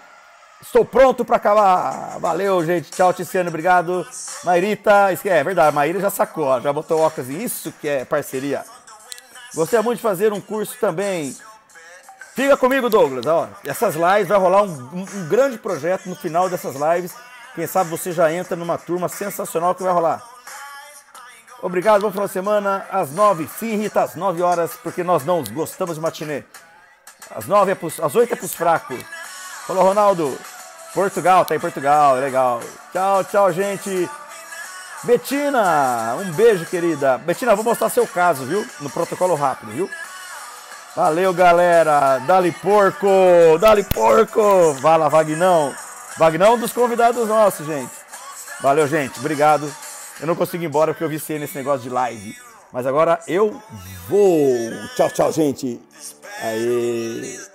estou pronto para acabar. Valeu, gente. Tchau, Tiziano. Obrigado. Mairita, é, é verdade, Maíra já sacou, já botou o óculos. Isso que é parceria. Gostaria muito de fazer um curso também. Fica comigo, Douglas. Ó, essas lives vai rolar um, um grande projeto no final dessas lives. Quem sabe você já entra numa turma sensacional que vai rolar. Obrigado, bom final de semana. Às nove, sim, Rita, às nove horas, porque nós não gostamos de matinê. As nove é pros, às é pros fracos. Falou, Ronaldo. Portugal, tá em Portugal, legal. Tchau, tchau, gente. Betina, um beijo, querida. Betina, vou mostrar seu caso, viu? No protocolo rápido, viu? Valeu, galera. Dali porco, dali porco. Vai lá, Vagnão. Vagnão é dos convidados nossos, gente. Valeu, gente. Obrigado. Eu não consigo ir embora porque eu viciei nesse negócio de live. Mas agora eu vou. Tchau, tchau, gente. 哎。